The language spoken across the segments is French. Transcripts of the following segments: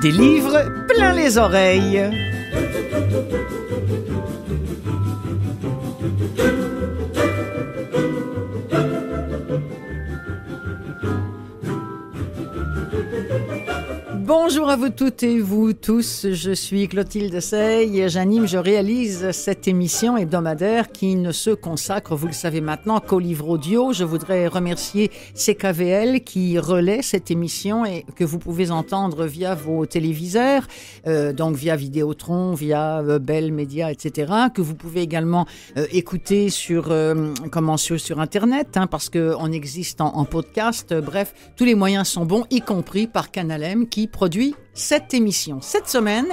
Des livres plein les oreilles. Bonjour à vous toutes et vous tous. Je suis Clotilde Sey. J'anime, je réalise cette émission hebdomadaire qui ne se consacre, vous le savez maintenant, qu'au livre audio. Je voudrais remercier CKVL qui relaie cette émission et que vous pouvez entendre via vos téléviseurs, euh, donc via Vidéotron, via euh, Bell Media, etc. Que vous pouvez également euh, écouter sur comment sur, Internet, hein, parce qu'on existe en, en podcast. Bref, tous les moyens sont bons, y compris par Canal qui produit cette émission. Cette semaine,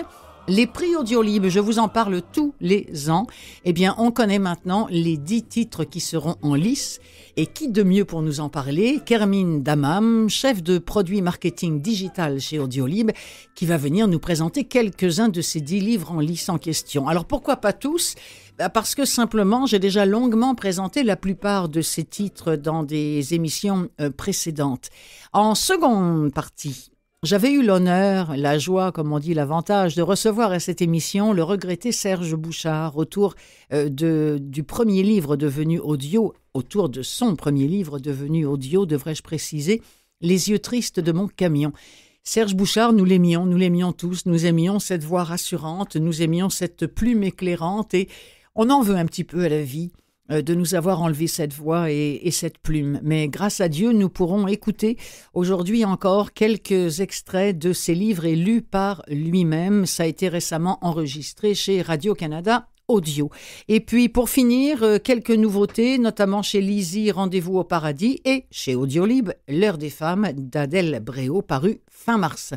les prix audio je vous en parle tous les ans. Eh bien, on connaît maintenant les dix titres qui seront en lice. Et qui de mieux pour nous en parler Kermine Damam, chef de produit marketing digital chez Audiolib, qui va venir nous présenter quelques-uns de ces dix livres en lice en question. Alors pourquoi pas tous bah, parce que simplement, j'ai déjà longuement présenté la plupart de ces titres dans des émissions euh, précédentes. En seconde partie, j'avais eu l'honneur, la joie, comme on dit, l'avantage de recevoir à cette émission le regretté Serge Bouchard autour euh, de, du premier livre devenu audio, autour de son premier livre devenu audio, devrais-je préciser, Les yeux tristes de mon camion. Serge Bouchard, nous l'aimions, nous l'aimions tous, nous aimions cette voix rassurante, nous aimions cette plume éclairante et on en veut un petit peu à la vie. Euh, de nous avoir enlevé cette voix et, cette plume. Mais grâce à Dieu, nous pourrons écouter aujourd'hui encore quelques extraits de ses livres et lus par lui-même. Ça a été récemment enregistré chez Radio-Canada audio. Et puis pour finir, euh, quelques nouveautés, notamment chez Lizzie Rendez-vous au paradis et chez Audiolib, L'heure des femmes d'Adèle Bréau paru fin mars.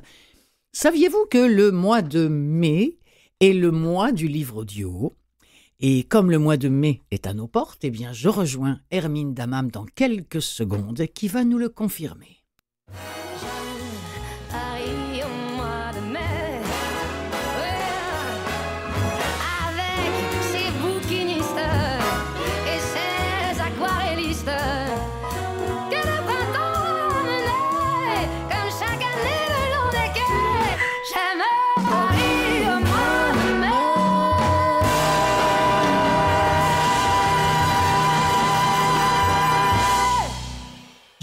Saviez-vous que le mois de mai est le mois du livre audio et comme le mois de mai est à nos portes, eh bien je rejoins Hermine Damam dans quelques secondes qui va nous le confirmer.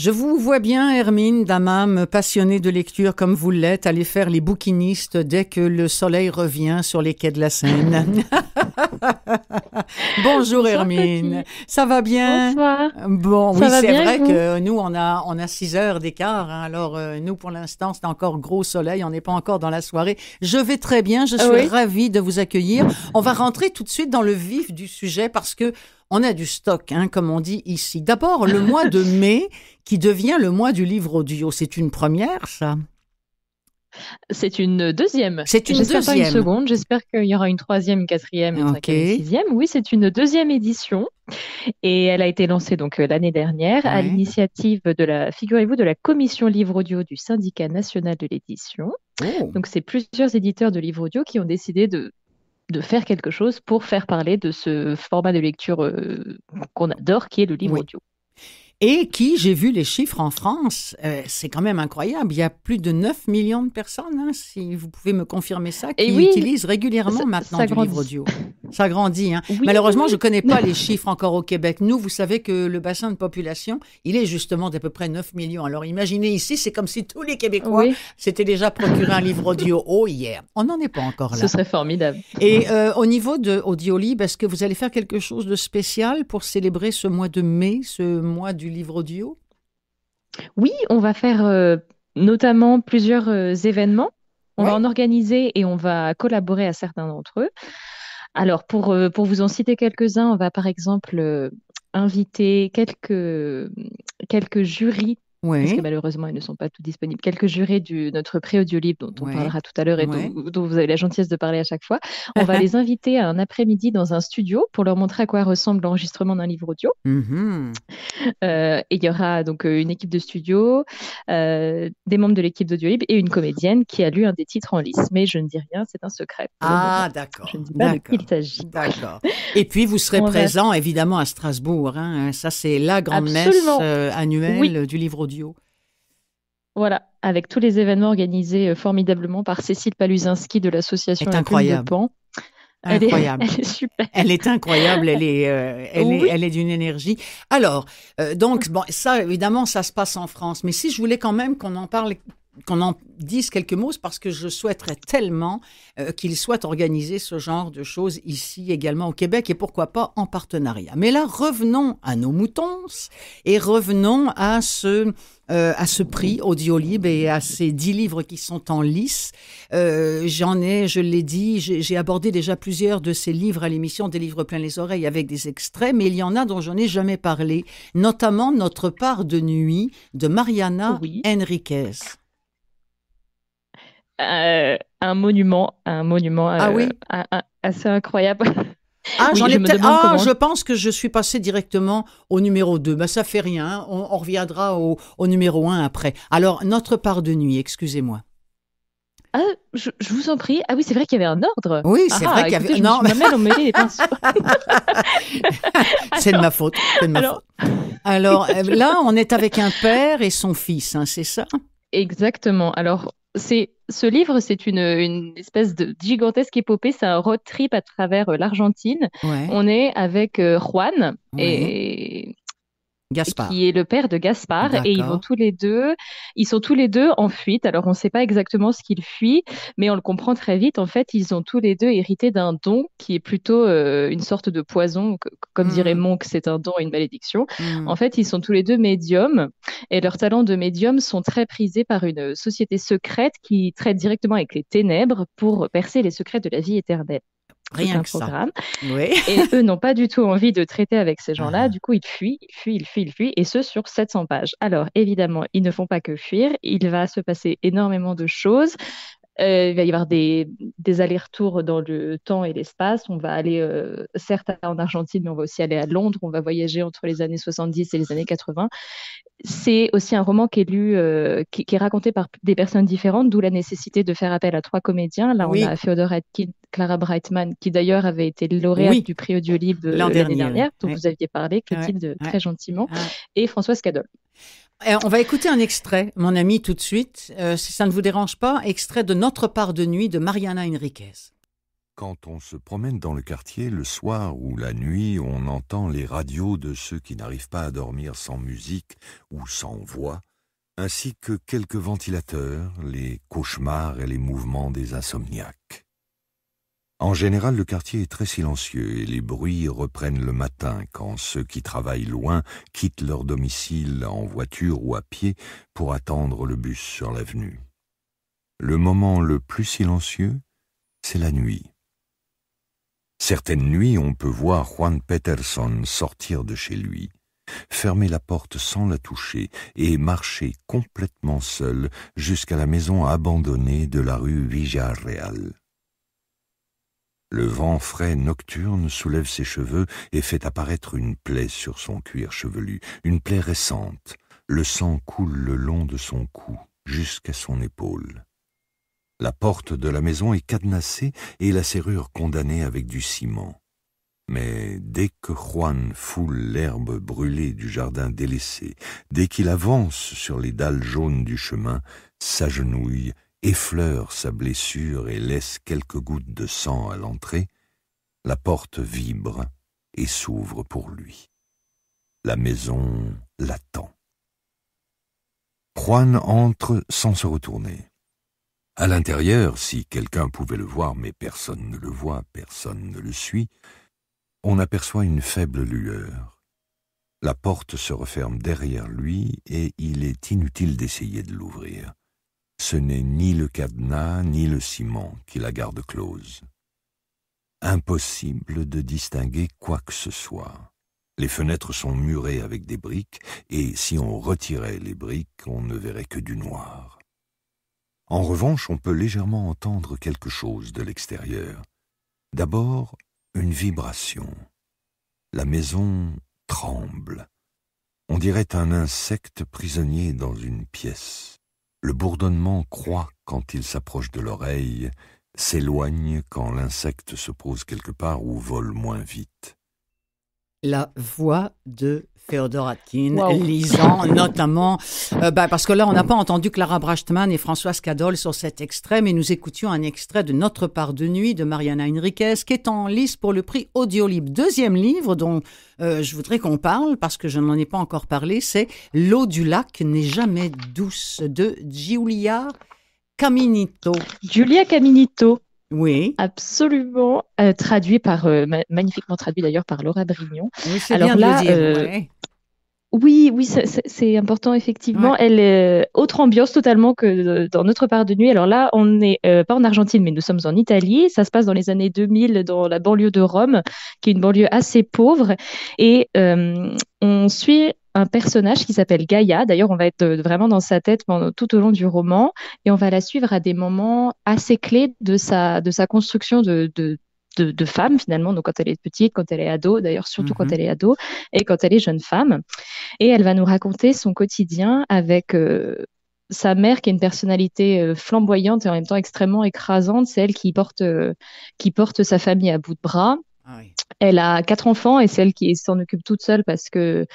Je vous vois bien, Hermine, dame passionnée de lecture comme vous l'êtes, aller faire les bouquinistes dès que le soleil revient sur les quais de la Seine. Bonjour Hermine, ça va bien Bonsoir. Bon, oui, c'est vrai que nous, on a, on a six heures d'écart. Hein. alors, euh, nous, pour l'instant, c'est encore gros soleil, on n'est pas encore dans la soirée. Je vais très bien, je suis ravie de vous accueillir. On va rentrer tout de suite dans le vif du sujet parce que on a du stock, hein, comme on dit ici. D'abord, le mois de mai, qui devient le mois du livre audio. C'est une première, ça c'est une deuxième. C'est une deuxième. une seconde. J'espère qu'il y aura une troisième, quatrième, cinquième, sixième. Oui, c'est une deuxième édition et elle a été lancée donc euh, l'année dernière à l'initiative de la, figurez-vous, de la commission livre audio du syndicat national de l'édition. Oh. Donc c'est plusieurs éditeurs de livres audio qui ont décidé de de faire quelque chose pour faire parler de ce format de lecture euh, qu'on adore, qui est le livre audio. Et qui, j'ai vu les chiffres en France, euh, c'est quand même incroyable. Il y a plus de 9 millions de personnes, hein, si vous pouvez me confirmer ça, qui utilisent régulièrement maintenant du livre audio. Ça grandit. Hein. Malheureusement, je ne connais pas les chiffres encore au Québec. Nous, vous savez que le bassin de population, il est justement d'à peu près 9 millions. Alors imaginez ici, c'est comme si tous les Québécois s'étaient déjà procuré un livre audio oh, hier. On n'en est pas encore là. Ce serait formidable. Et euh, au niveau de Audiolib, ben, est-ce que vous allez faire quelque chose de spécial pour célébrer ce mois de mai, ce mois du livre audio Oui, on va faire euh, notamment plusieurs euh, événements. On va en organiser et on va collaborer à certains d'entre eux. Alors, pour, euh, pour vous en citer quelques-uns, on va par exemple euh, inviter quelques, quelques jurys parce que malheureusement, ils ne sont pas tous disponibles. Quelques jurés de notre pré Libre, dont on parlera tout à l'heure et dont, vous avez la gentillesse de parler à chaque fois. On va les inviter à un après-midi dans un studio pour leur montrer à quoi ressemble l'enregistrement d'un livre audio. Mmh euh, et il y aura donc euh, une équipe de studio, euh, des membres de l'équipe Libre et une comédienne qui a lu un des titres en lice. Mais je ne dis rien, c'est un secret. Ah, d'accord. Je ne dis pas il s'agit. D'accord. Et puis, vous serez présents présent, évidemment, à Strasbourg. Hein. Ça, c'est la grande messe annuelle du livre audio voilà, avec tous les événements organisés euh, formidablement par Cécile Palusinski de l'association incroyable. de Pan. Elle incroyable. Est, super. Elle est incroyable. Elle est, euh, elle, est d'une énergie. Alors, euh, donc bon, ça évidemment, ça se passe en France. Mais si je voulais quand même qu'on en parle qu'on en dise quelques mots, parce que je souhaiterais tellement euh, qu'il soit organisé ce genre de choses ici également au Québec et pourquoi pas en partenariat. Mais là, revenons à nos moutons et revenons à ce, euh, à ce prix Audiolib et à ces dix livres qui sont en lice. Euh, j'en ai, je l'ai dit, j'ai abordé déjà plusieurs de ces livres à l'émission des livres pleins les oreilles avec des extraits, mais il y en a dont je n'ai jamais parlé, notamment Notre part de nuit de Mariana oui. Enriquez. Euh, un monument, un monument ah euh, assez incroyable. Ah, oui, j'en ai je, ah, je pense que je suis passée directement au numéro 2. Mais ben, ça fait rien, on, reviendra au, numéro 1 après. Alors, notre part de nuit, excusez-moi. Ah, je, vous en prie. Ah oui, c'est vrai qu'il y avait un ordre. Oui, c'est ah, vrai qu'il y avait... Non, pinceaux. c'est de ma faute. De ma alors... faute. alors euh, là, on est avec un père et son fils, hein, c'est ça Exactement. Alors, c'est ce livre, c'est une, espèce de gigantesque épopée. C'est un road trip à travers euh, l'Argentine. On est avec euh, Juan et qui est le père de Gaspard, et ils vont tous les deux, ils sont tous les deux en fuite. Alors on ne sait pas exactement ce qu'ils fuient, mais on le comprend très vite. En fait, ils ont tous les deux hérité d'un don qui est plutôt euh, une sorte de poison, comme hmm. dirait Monk, c'est un don et une malédiction. Hmm. En fait, ils sont tous les deux médiums, et leurs talents de médium sont très prisés par une société secrète qui traite directement avec les ténèbres pour percer les secrets de la vie éternelle. Rien que Ça. et eux n'ont pas du tout envie de traiter avec ces gens-là. Ah. Du coup, ils fuient, ils fuient, ils fuient, et ce sur 700 pages. Alors, évidemment, ils ne font pas que fuir. Il va se passer énormément de choses. Euh, il va y avoir des, allers-retours dans le temps et l'espace. On va aller, euh, certes, en Argentine, mais on va aussi aller à Londres. On va voyager entre les années 70 et les années 80. C'est aussi un roman qui est lu, euh, qui, est raconté par des personnes différentes, d'où la nécessité de faire appel à trois comédiens. Là, on a Féodor Atkin Clara Brightman, qui d'ailleurs avait été lauréate du prix Audiolib l'année dernière, dont vous aviez parlé, Clotilde, très gentiment, ah. et Françoise Cadol. Euh, on va écouter un extrait, mon ami, tout de suite, euh, si ça ne vous dérange pas, extrait de Notre part de nuit de Mariana Enriquez. Quand on se promène dans le quartier le soir ou la nuit, on entend les radios de ceux qui n'arrivent pas à dormir sans musique ou sans voix, ainsi que quelques ventilateurs, les cauchemars et les mouvements des insomniaques. En général, le quartier est très silencieux et les bruits reprennent le matin quand ceux qui travaillent loin quittent leur domicile en voiture ou à pied pour attendre le bus sur l'avenue. Le moment le plus silencieux, c'est la nuit. Certaines nuits, on peut voir Juan Peterson sortir de chez lui, fermer la porte sans la toucher et marcher complètement seul jusqu'à la maison abandonnée de la rue Real. Le vent frais nocturne soulève ses cheveux et fait apparaître une plaie sur son cuir chevelu, une plaie récente. Le sang coule le long de son cou, jusqu'à son épaule. La porte de la maison est cadenassée et la serrure condamnée avec du ciment. Mais dès que Juan foule l'herbe brûlée du jardin délaissé, dès qu'il avance sur les dalles jaunes du chemin, s'agenouille effleure sa blessure et laisse quelques gouttes de sang à l'entrée, la porte vibre et s'ouvre pour lui. La maison l'attend. Juan entre sans se retourner. À l'intérieur, si quelqu'un pouvait le voir, mais personne ne le voit, personne ne le suit, on aperçoit une faible lueur. La porte se referme derrière lui et il est inutile d'essayer de l'ouvrir ce n'est ni le cadenas ni le ciment qui la garde close. Impossible de distinguer quoi que ce soit. Les fenêtres sont murées avec des briques, et si on retirait les briques, on ne verrait que du noir. En revanche, on peut légèrement entendre quelque chose de l'extérieur. D'abord, une vibration. La maison tremble. On dirait un insecte prisonnier dans une pièce. Le bourdonnement croît quand il s'approche de l'oreille, s'éloigne quand l'insecte se pose quelque part ou vole moins vite. La voix de Féodor Atkin, lisant notamment, euh, bah, parce que là, on n'a pas entendu Clara Brachtman et Françoise Cadol sur cet extrait, mais nous écoutions un extrait de Notre part de nuit de Mariana Enriquez qui est en lice pour le prix Audiolib. Deuxième livre dont euh, je voudrais qu'on parle, parce que je n'en ai pas encore parlé, c'est L'eau du lac n'est jamais douce de Giulia Caminito. Giulia Caminito. Oui. Absolument. Euh, traduit par, euh, magnifiquement traduit d'ailleurs par Laura Brignon. Oui, c'est bien là, euh, Oui, oui, c'est important effectivement. Elle est autre ambiance totalement que dans notre part de nuit. Alors là, on n'est pas en Argentine, mais nous sommes en Italie. Ça se passe dans les années 2000 dans la banlieue de Rome, qui est une banlieue assez pauvre, et on suit un personnage qui s'appelle Gaïa. D'ailleurs, on va être euh, vraiment dans sa tête tout au long du roman et on va la suivre à des moments assez clés de sa, de sa construction de, de de, finalement, donc quand elle est petite, quand elle est ado, d'ailleurs surtout quand mhm. elle est ado et quand elle est jeune femme. Et elle va nous raconter son quotidien avec euh, sa mère qui est une personnalité euh, flamboyante et en même temps extrêmement écrasante, c'est elle qui porte, qui porte sa famille à bout de bras. Ah elle a quatre enfants et celle qui s'en occupe toute seule parce que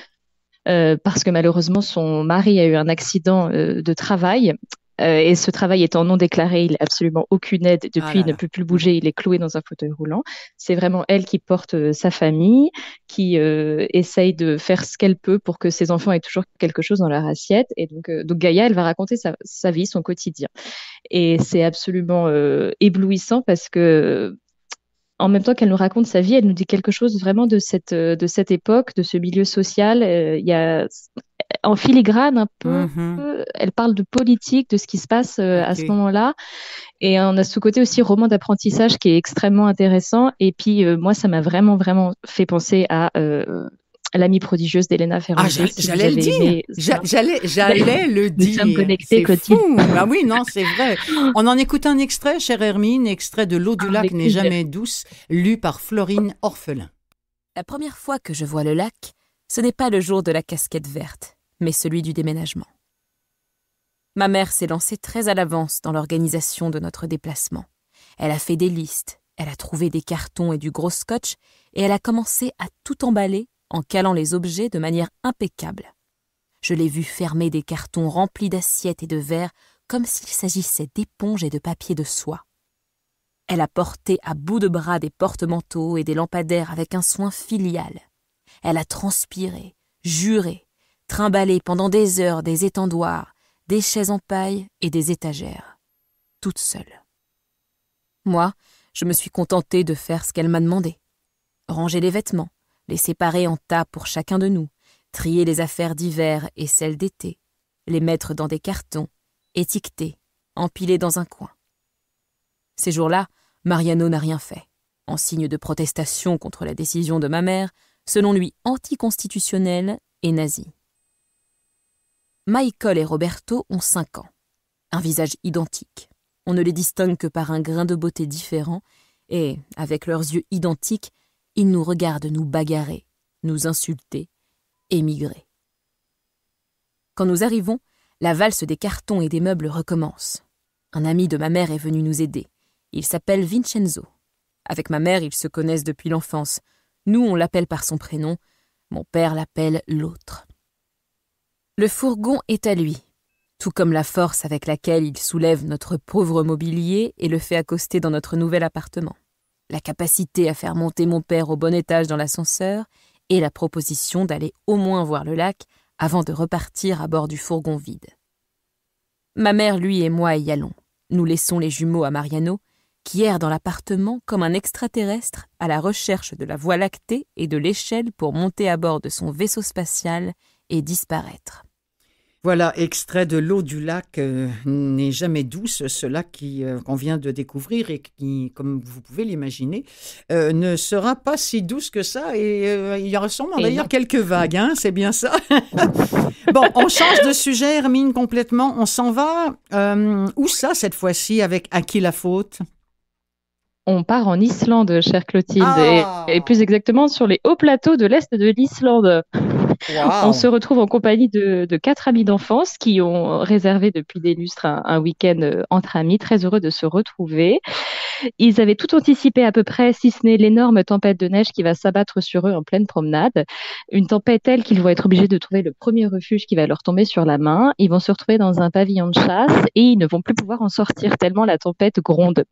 euh, parce que malheureusement son mari a eu un accident euh, de travail euh, et ce travail étant non déclaré, il n'a absolument aucune aide. Ah Depuis, il ne peut plus bouger, il est cloué dans un fauteuil roulant. C'est vraiment elle qui porte sa famille, qui essaye de faire ce qu'elle peut pour que ses enfants aient toujours quelque chose dans leur assiette. Et donc, Gaïa, elle va raconter sa vie, son quotidien. Et c'est absolument éblouissant parce que en même temps qu'elle nous raconte sa vie, elle nous dit quelque chose vraiment de cette, euh, de cette époque, de ce milieu social. Euh, il y a, en filigrane un peu, mhm. elle parle de politique, de ce qui se passe euh, à ce moment-là. Et on a ce côté aussi roman d'apprentissage qui est extrêmement intéressant. Et puis, moi, ça m'a vraiment, vraiment fait penser à l'amie prodigieuse d'Elena Ferrand. Ah, j'allais le dire. J'allais, le dire. Nous sommes bah oui, non, c'est vrai. On en écoute un extrait, chère Hermine, extrait de L'eau du lac n'est jamais douce, lu par Florine Orphelin. La première fois que je vois le lac, ce n'est pas le jour de la casquette verte, mais celui du déménagement. Ma mère s'est lancée très à l'avance dans l'organisation de notre déplacement. Elle a fait des listes, elle a trouvé des cartons et du gros scotch, et elle a commencé à tout emballer en calant les objets de manière impeccable. Je l'ai vue fermer des cartons remplis d'assiettes et de verres comme s'il s'agissait d'éponges et de papier de soie. Elle a porté à bout de bras des porte-manteaux et des lampadaires avec un soin filial. Elle a transpiré, juré, trimballé pendant des heures des étendoirs, des chaises en paille et des étagères, toute seule. Moi, je me suis contentée de faire ce qu'elle m'a demandé ranger les vêtements, les séparer en tas pour chacun de nous, trier les affaires d'hiver et celles d'été, les mettre dans des cartons, étiqueter, empiler dans un coin. Ces jours-là, Mariano n'a rien fait. En signe de protestation contre la décision de ma mère, selon lui anticonstitutionnelle et nazie. Michael et Roberto ont cinq ans. Un visage identique. On ne les distingue que par un grain de beauté différent, et, avec leurs yeux identiques, il nous regarde nous bagarrer, nous insulter, émigrer. Quand nous arrivons, la valse des cartons et des meubles recommence. Un ami de ma mère est venu nous aider. Il s'appelle Vincenzo. Avec ma mère, ils se connaissent depuis l'enfance. Nous, on l'appelle par son prénom. Mon père l'appelle l'autre. Le fourgon est à lui, tout comme la force avec laquelle il soulève notre pauvre mobilier et le fait accoster dans notre nouvel appartement la capacité à faire monter mon père au bon étage dans l'ascenseur, et la proposition d'aller au moins voir le lac avant de repartir à bord du fourgon vide. Ma mère, lui et moi y allons. Nous laissons les jumeaux à Mariano, qui erre dans l'appartement comme un extraterrestre à la recherche de la voie lactée et de l'échelle pour monter à bord de son vaisseau spatial et disparaître. Voilà, extrait de l'eau du lac euh, n'est jamais douce, ce lac euh, qu'on vient de découvrir et qui, comme vous pouvez l'imaginer, euh, ne sera pas si douce que ça et il y aura sûrement d'ailleurs quelques vagues, hein, c'est bien ça. bon, on change de sujet, Hermine, complètement. On s'en va. où ça cette fois-ci avec À qui la faute on part en Islande, chère Clotilde, ah. et, plus exactement sur les hauts plateaux de l'est de l'Islande. On se retrouve en compagnie de, quatre amis d'enfance qui ont réservé depuis des lustres un, week-end euh, entre amis, très heureux de se retrouver. Ils avaient tout anticipé à peu près, si ce n'est l'énorme tempête de neige qui va s'abattre sur eux en pleine promenade. Une tempête telle qu'ils vont être obligés de trouver le premier refuge qui va leur tomber sur la main. Ils vont se retrouver dans un pavillon de chasse et ils ne vont plus pouvoir en sortir tellement la tempête gronde.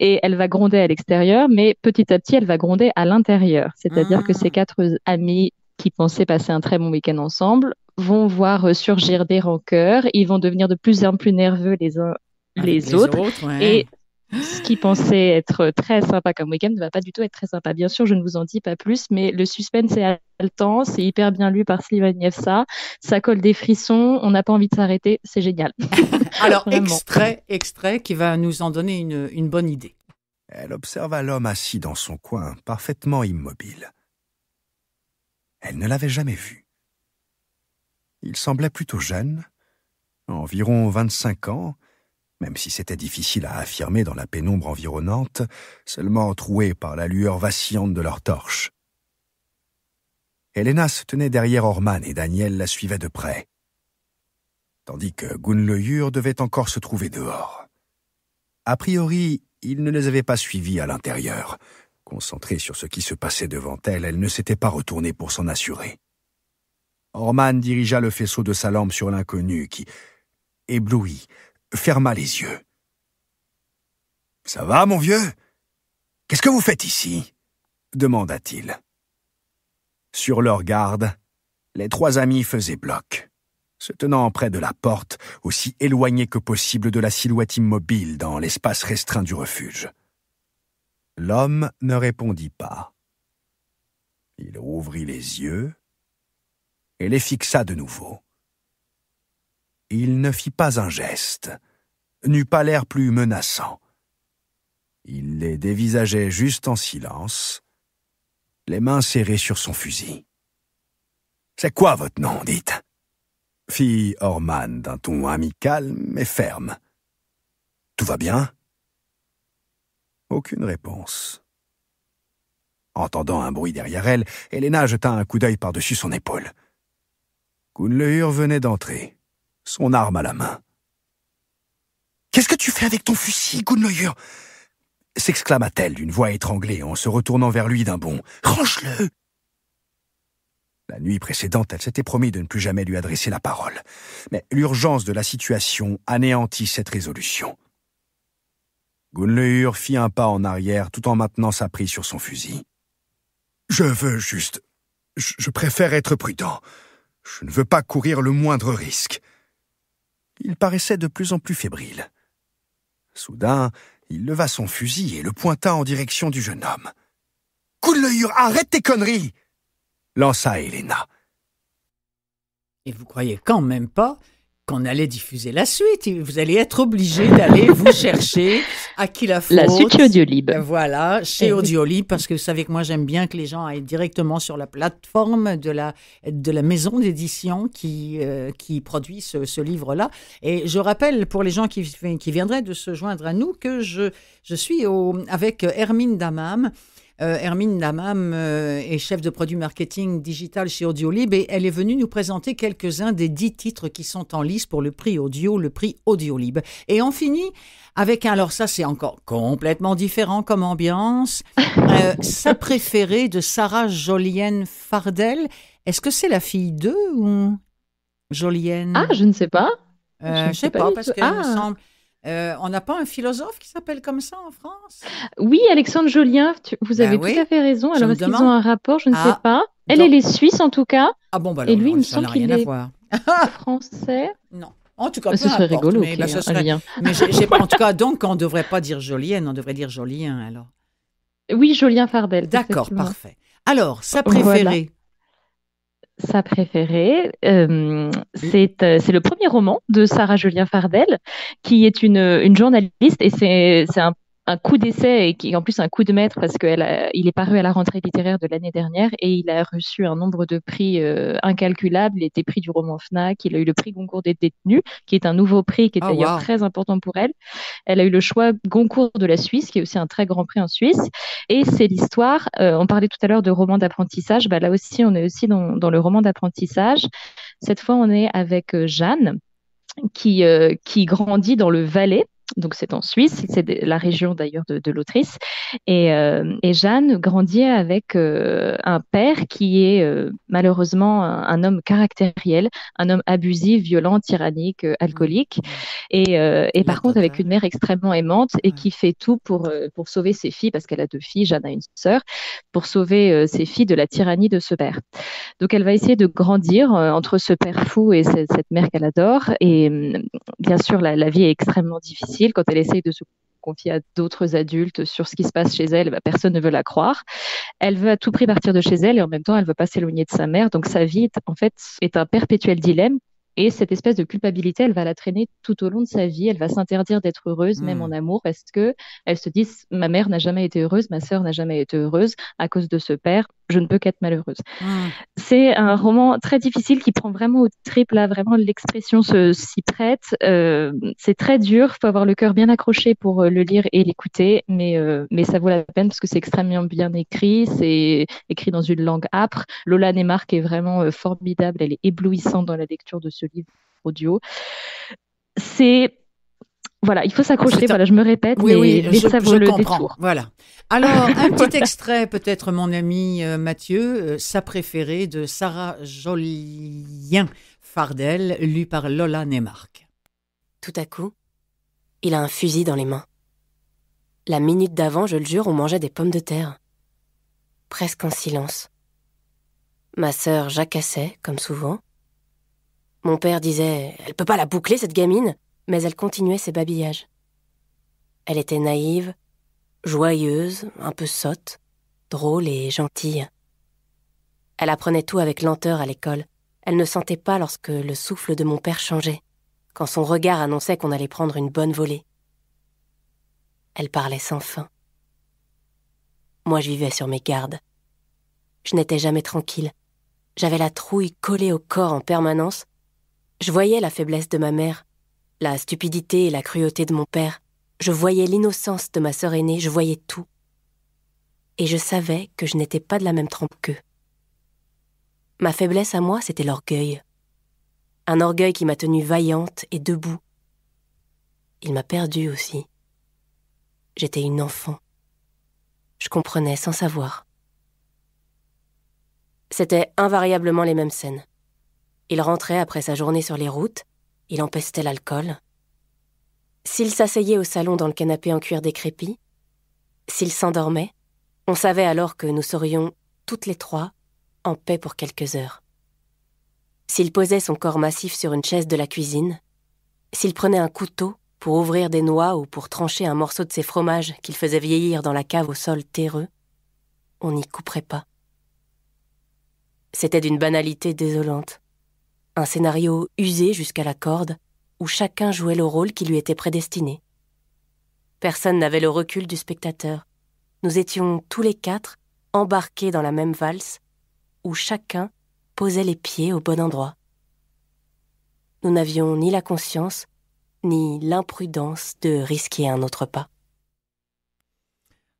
Et elle va gronder à l'extérieur, mais petit à petit, elle va gronder à l'intérieur. C'est-à-dire que ah. ces quatre amis qui pensaient passer un très bon week-end ensemble vont voir euh, surgir des rancœurs, ils vont devenir de plus en plus nerveux les uns les, autres. Et ce qui pensait être très sympa comme week-end ne va pas du tout être très sympa. Bien sûr, je ne vous en dis pas plus, mais le suspense est haletant, c'est hyper bien lu par Slivan ça colle des frissons, on n'a pas envie de s'arrêter, c'est génial. Alors, extrait, extrait qui va nous en donner une, une bonne idée. Elle observa l'homme assis dans son coin, parfaitement immobile. Elle ne l'avait jamais vu. Il semblait plutôt jeune, environ vingt-cinq ans, même si c'était difficile à affirmer dans la pénombre environnante, seulement trouée par la lueur vacillante de leur torche. Helena se tenait derrière Orman et Daniel la suivait de près, tandis que Gunleyur devait encore se trouver dehors. A priori, il ne les avait pas suivis à l'intérieur, Concentrée sur ce qui se passait devant elle, elle ne s'était pas retournée pour s'en assurer. Orman dirigea le faisceau de sa lampe sur l'inconnu qui, ébloui, ferma les yeux. Ça va, mon vieux Qu'est-ce que vous faites ici demanda-t-il. Sur leur garde, les trois amis faisaient bloc, se tenant près de la porte, aussi éloignés que possible de la silhouette immobile dans l'espace restreint du refuge. L'homme ne répondit pas. Il ouvrit les yeux et les fixa de nouveau. Il ne fit pas un geste, n'eut pas l'air plus menaçant. Il les dévisageait juste en silence, les mains serrées sur son fusil. C'est quoi votre nom, dites fit Orman d'un ton amical mais ferme. Tout va bien aucune réponse. Entendant un bruit derrière elle, Helena jeta un coup d'œil par-dessus son épaule. Kunlehur venait d'entrer, son arme à la main. Qu'est-ce que tu fais avec ton fusil, Kunlehur s'exclama-t-elle d'une voix étranglée en se retournant vers lui d'un bond. Range-le La nuit précédente, elle s'était promis de ne plus jamais lui adresser la parole. Mais l'urgence de la situation anéantit cette résolution. Gunlehur fit un pas en arrière tout en maintenant sa prise sur son fusil. Je veux juste. Je, préfère être prudent. Je ne veux pas courir le moindre risque. Il paraissait de plus en plus fébrile. Soudain, il leva son fusil et le pointa en direction du jeune homme. Gunlehur, arrête tes conneries lança Elena. Et vous croyez quand même pas qu'on allait diffuser la suite. Et vous allez être obligé d'aller vous chercher à qui la faute suite Audiolib. Euh, voilà, chez Audiolib, parce que vous savez que moi j'aime bien que les gens aillent directement sur la plateforme de la, de la maison d'édition qui, euh, qui produit ce, ce livre-là. Et je rappelle pour les gens qui, qui viendraient de se joindre à nous que je, je suis au, avec Hermine Damam. Euh, Hermine Namam euh, est chef de produit marketing digital chez Audiolib et elle est venue nous présenter quelques-uns des dix titres qui sont en lice pour le prix audio, le prix Audiolib. Et on finit avec un, alors ça c'est encore complètement différent comme ambiance, euh, sa préférée de Sarah Jolienne Fardel. Est-ce que c'est la fille d'eux ou Jolienne Ah, je ne sais pas. je ne sais, pas, parce que me ah. semble. Euh, on n'a pas un philosophe qui s'appelle comme ça en France Oui, Alexandre Jolien, vous ben avez tout à fait raison. Alors, est-ce qu'ils ont un rapport Je ne sais ah, pas. Elle, les est suisse en tout cas. Ah bon, bah Et lui, il me semble qu'il est français. Non. En tout cas, bah, ce serait rigolo. Mais, en tout cas, donc, on ne devrait pas dire Jolien, on devrait dire Jolien alors. Oui, Jolien Farbel. D'accord, parfait. Alors, sa préférée sa préférée. Euh, euh, c'est le premier roman de Sarah Julien Fardel, qui est une, une journaliste, et c'est un un coup d'essai et qui en plus un coup de maître parce qu'il est paru à la rentrée littéraire de l'année dernière et il a reçu un nombre de prix euh, incalculables. Il était prix du roman FNAC, il a eu le prix Goncourt des détenus, qui est un nouveau prix qui est ah, d'ailleurs très important pour elle. Elle a eu le choix Goncourt de la Suisse, qui est aussi un très grand prix en Suisse. Et c'est l'histoire, euh, on parlait tout à l'heure de roman d'apprentissage, bah, là aussi on est aussi dans, dans le roman d'apprentissage. Cette fois on est avec euh, Jeanne qui, euh, qui grandit dans le Valais donc c'est en Suisse, c'est la région d'ailleurs de, de l'autrice. Euh, et, Jeanne grandit avec euh, un père qui est euh, malheureusement un, homme caractériel, un homme abusif, violent, tyrannique, mmh. alcoolique, mmh. et, par contre avec une mère extrêmement aimante et mmh. qui fait tout pour, pour sauver ses filles, parce qu'elle a deux filles, Jeanne a une sœur, pour sauver ses filles de la tyrannie de ce père. Donc elle va essayer de grandir entre ce père fou et cette, mère qu'elle adore. Et hum, bien sûr, la vie est extrêmement difficile quand elle essaye de se confier à d'autres adultes sur ce qui se passe chez elle, bah, personne ne veut la croire. Elle veut à tout prix partir de chez elle et en même temps, elle ne veut pas s'éloigner de sa mère. Donc sa vie, est, en fait, est un perpétuel dilemme. Et cette espèce de culpabilité, elle va la traîner tout au long de sa vie. Elle va s'interdire d'être heureuse, même hmm. en amour, parce que elle se dit ma mère n'a jamais été heureuse, ma sœur n'a jamais été heureuse à cause de ce père je ne peux qu'être malheureuse. Hmm. C'est un roman très difficile qui prend vraiment au trip, là, vraiment l'expression s'y prête. Euh, c'est très dur, faut avoir le cœur bien accroché pour euh, le lire et l'écouter, mais, euh, mais ça vaut la peine parce que c'est extrêmement bien écrit, c'est écrit dans une langue âpre. Lola qui est vraiment formidable, elle est éblouissante dans la lecture de ce livre audio. C'est voilà, il faut s'accrocher. Voilà, je me répète, mais, je, le comprends. Voilà. Alors, un petit extrait, peut-être, mon ami euh, Mathieu, euh, sa préférée de Sarah Jolien Fardel, lue par Lola Neymarck. Tout à coup, il a un fusil dans les mains. La minute d'avant, je le jure, on mangeait des pommes de terre. Presque en silence. Ma sœur jacassait, comme souvent. Mon père disait Elle peut pas la boucler, cette gamine mais elle continuait ses babillages. Elle était naïve, joyeuse, un peu sotte, drôle et gentille. Elle apprenait tout avec lenteur à l'école. Elle ne sentait pas lorsque le souffle de mon père changeait, quand son regard annonçait qu'on allait prendre une bonne volée. Elle parlait sans fin. Moi, je vivais sur mes gardes. Je n'étais jamais tranquille. J'avais la trouille collée au corps en permanence. Je voyais la faiblesse de ma mère, la stupidité et la cruauté de mon père, je voyais l'innocence de ma sœur aînée, je voyais tout. Et je savais que je n'étais pas de la même trempe qu'eux. Ma faiblesse à moi, c'était l'orgueil. Un orgueil qui m'a tenue vaillante et debout. Il m'a perdue aussi. J'étais une enfant. Je comprenais sans savoir. C'était invariablement les mêmes scènes. Il rentrait après sa journée sur les routes, il empestait l'alcool. S'il s'asseyait au salon dans le canapé en cuir décrépit, s'il s'endormait, on savait alors que nous serions, toutes les trois, en paix pour quelques heures. S'il posait son corps massif sur une chaise de la cuisine, s'il prenait un couteau pour ouvrir des noix ou pour trancher un morceau de ses fromages qu'il faisait vieillir dans la cave au sol terreux, on n'y couperait pas. C'était d'une banalité désolante un scénario usé jusqu'à la corde, où chacun jouait le rôle qui lui était prédestiné. Personne n'avait le recul du spectateur. Nous étions tous les quatre embarqués dans la même valse, où chacun posait les pieds au bon endroit. Nous n'avions ni la conscience, ni l'imprudence de risquer un autre pas.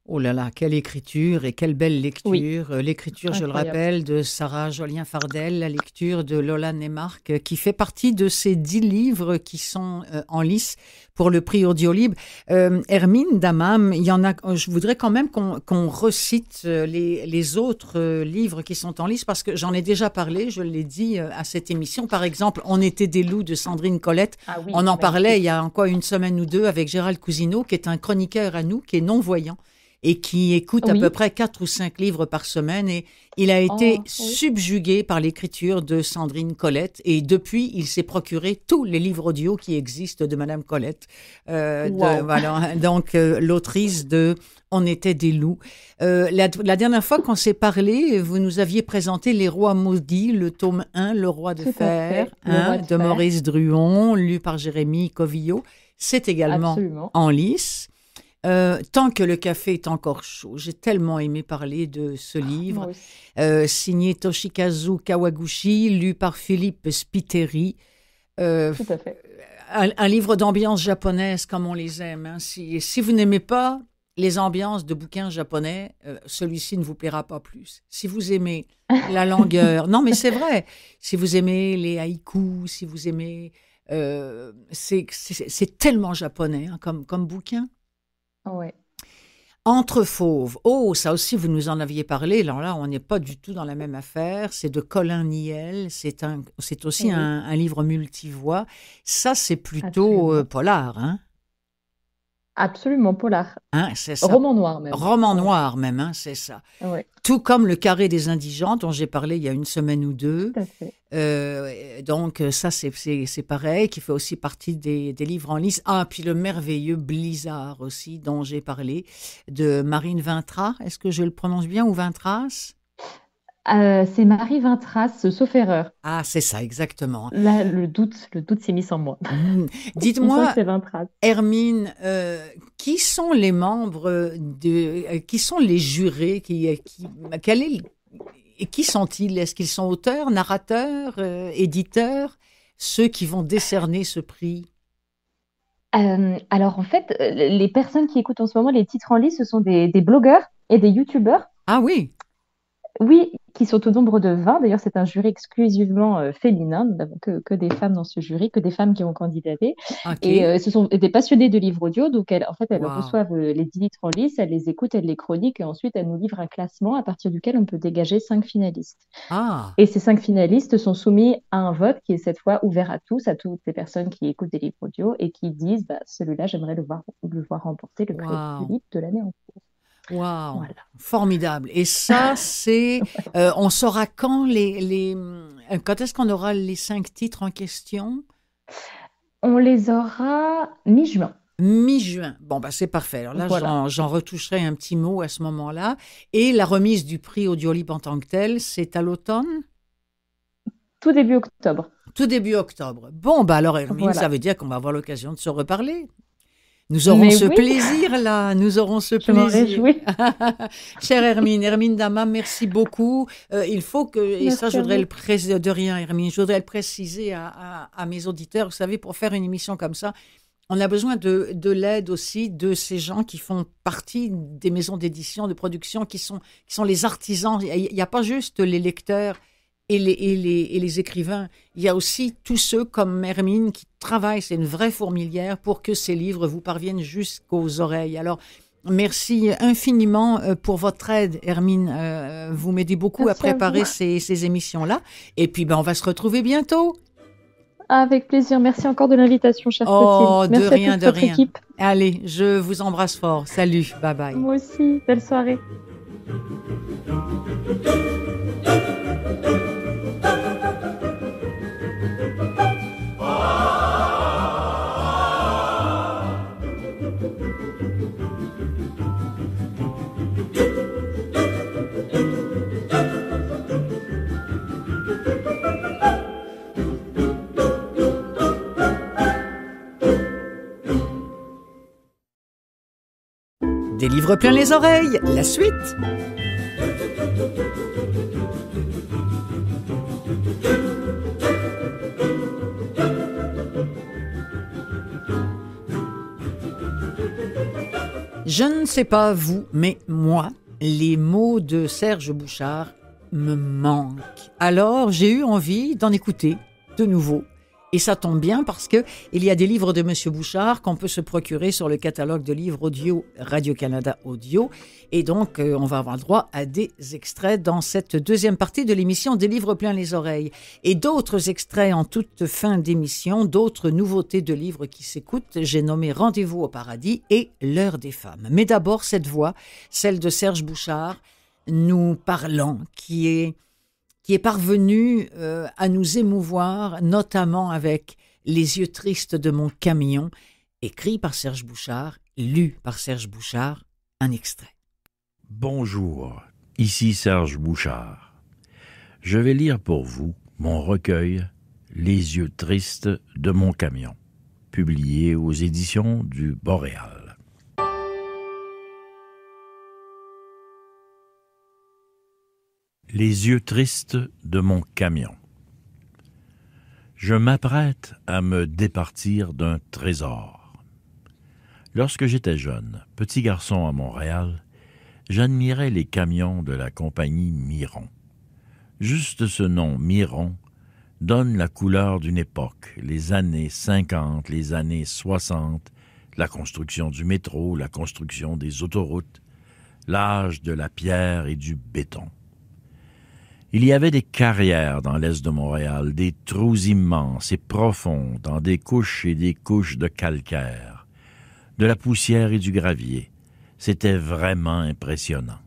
Oh là là, quelle écriture et quelle belle lecture. Euh, l'écriture, je le rappelle, de Sarah Jolien-Fardel, la lecture de Lola Neymark, qui fait partie de ces dix livres qui sont euh, en lice pour le prix Audiolib. Euh, Hermine Damam, il y en a, je voudrais quand même qu'on recite les, autres livres qui sont en lice, parce que j'en ai déjà parlé, je l'ai dit à cette émission. Par exemple, On était des loups de Sandrine Colette. Ah On en parlait il y a encore une semaine ou deux avec Gérald Cousineau, qui est un chroniqueur à nous, qui est non-voyant et qui écoute à peu près quatre ou cinq livres par semaine. Et il a été oh, subjugué par l'écriture de Sandrine Colette. Et depuis, il s'est procuré tous les livres audio qui existent de Madame Colette. Euh, donc, euh, l'autrice de On était des loups. Euh, la, dernière fois qu'on s'est parlé, vous nous aviez présenté Les Rois maudits, le tome 1, Le Roi de fer, de, Maurice Druon, lu par Jérémy Covillot. C'est également en lice. Euh, tant que le café est encore chaud, j'ai tellement aimé parler de ce ah, livre, euh, signé Toshikazu Kawaguchi, lu par Philippe Spiteri. Euh, un, livre d'ambiance japonaise comme on les aime. Hein. Si, si, vous n'aimez pas les ambiances de bouquins japonais, celui-ci ne vous plaira pas plus. Si vous aimez la langueur, non mais c'est vrai, si vous aimez les haïkus, si vous aimez... c'est tellement japonais hein, comme, comme bouquin. Entre fauves. Oh, ça aussi, vous nous en aviez parlé. Là, là on n'est pas du tout dans la même affaire. C'est de Colin Niel. C'est un, c'est aussi eh un, livre multivoix. Ça, c'est plutôt euh, polar, hein Absolument, polar. Hein, c'est ça. Roman noir même. Roman noir même, hein, c'est ça. Tout comme le carré des indigents dont j'ai parlé il y a une semaine ou deux. Tout à fait. Euh, donc euh, ça, c'est pareil, qui fait aussi partie des, des, livres en lice. Ah, puis le merveilleux Blizzard aussi dont j'ai parlé, de Marine Vintra. Est-ce que je le prononce bien ou Vintras euh, c'est Marie Vintras, sauf erreur. Ah, c'est ça, exactement. Là, le doute, le doute s'est mis en moi. Hmm. Dites-moi, Hermine, euh, qui sont les membres de, euh, qui sont les jurés, qui, qui quel qui sont-ils Est-ce qu'ils sont auteurs, narrateurs, éditeurs, ceux qui vont décerner ce prix alors en fait, les personnes qui écoutent en ce moment les titres en ligne, ce sont des, des blogueurs et des youtubeurs. Ah oui. Oui, qui sont au nombre de 20. D'ailleurs, c'est un jury exclusivement euh, féminin. Nous que, des femmes dans ce jury, que des femmes qui ont candidaté. Et euh, ce sont des passionnées de livres audio. Donc, en fait, elles reçoivent euh, les 10 litres en lice, elles les écoutent, elles les chroniquent et ensuite, elles nous livrent un classement à partir duquel on peut dégager cinq finalistes. Ah. Et ces cinq finalistes sont soumis à un vote qui est cette fois ouvert à tous, à toutes les personnes qui écoutent des livres audio et qui disent bah, celui-là, j'aimerais le voir, remporter le prix du livre de l'année en cours. Waouh, formidable. Et ça, c'est, euh, on saura quand les, euh, quand est-ce qu'on aura les cinq titres en question On les aura mi-juin. Mi-juin. Bon, bah, c'est parfait. Alors là, j'en retoucherai un petit mot à ce moment-là. Et la remise du prix Audiolib en tant que tel, c'est à l'automne Tout début octobre. Tout début octobre. Bon, bah alors, ça veut dire qu'on va avoir l'occasion de se reparler. Nous aurons ce plaisir là, nous aurons ce Je plaisir. Chère Hermine, Hermine Dama, merci beaucoup. Euh, il faut que, et ça je voudrais le préciser, de rien Hermine, je voudrais le préciser à, mes auditeurs, vous savez, pour faire une émission comme ça, on a besoin de, de l'aide aussi de ces gens qui font partie des maisons d'édition, de production, qui sont, qui sont les artisans. Il n'y a, pas juste les lecteurs, et les, et les, écrivains. Il y a aussi tous ceux comme Hermine qui travaillent, c'est une vraie fourmilière pour que ces livres vous parviennent jusqu'aux oreilles. Alors, Merci infiniment euh, pour votre aide, Hermine. Euh, vous m'aidez beaucoup à préparer ces, émissions-là. Et puis, ben, on va se retrouver bientôt. Avec plaisir. Merci encore de l'invitation, chère Oh, de rien, de rien. Allez, je vous embrasse fort. Salut, bye bye. Moi aussi. Belle soirée. Des livres pleins les oreilles, la suite Je ne sais pas vous, mais moi, les mots de Serge Bouchard me manquent. Alors j'ai eu envie d'en écouter de nouveau et ça tombe bien parce que il y a des livres de Monsieur Bouchard qu'on peut se procurer sur le catalogue de livres audio Radio-Canada Audio. Et donc, euh, on va avoir droit à des extraits dans cette deuxième partie de l'émission des livres plein les oreilles. Et d'autres extraits en toute fin d'émission, d'autres nouveautés de livres qui s'écoutent. J'ai nommé Rendez-vous au paradis et L'heure des femmes. Mais d'abord, cette voix, celle de Serge Bouchard, nous parlant, qui est qui est parvenu euh, à nous émouvoir, notamment avec Les yeux tristes de mon camion, écrit par Serge Bouchard, lu par Serge Bouchard, un extrait. Bonjour, ici Serge Bouchard. Je vais lire pour vous mon recueil Les yeux tristes de mon camion, publié aux éditions du Boréal. Les yeux tristes de mon camion. Je m'apprête à me départir d'un trésor. Lorsque j'étais jeune, petit garçon à Montréal, j'admirais les camions de la compagnie Miron. Juste ce nom, Miron, donne la couleur d'une époque, les années 50, les années 60, la construction du métro, la construction des autoroutes, l'âge de la pierre et du béton. Il y avait des carrières dans l'est de Montréal, des trous immenses et profonds dans des couches et des couches de calcaire, de la poussière et du gravier. C'était vraiment impressionnant.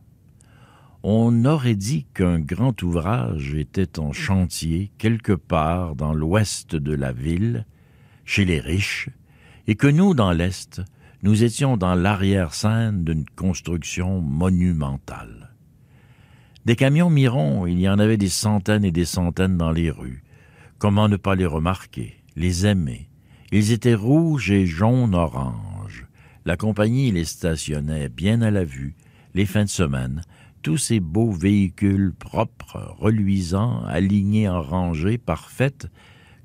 On aurait dit qu'un grand ouvrage était en chantier quelque part dans l'ouest de la ville, chez les riches, et que nous, dans l'est, nous étions dans l'arrière-scène d'une construction monumentale. Des camions Miron, il y en avait des centaines et des centaines dans les rues. Comment ne pas les remarquer, les aimer Ils étaient rouges et jaunes-orange. La compagnie les stationnait bien à la vue, les fins de semaine, tous ces beaux véhicules propres, reluisants, alignés en rangée, parfaites,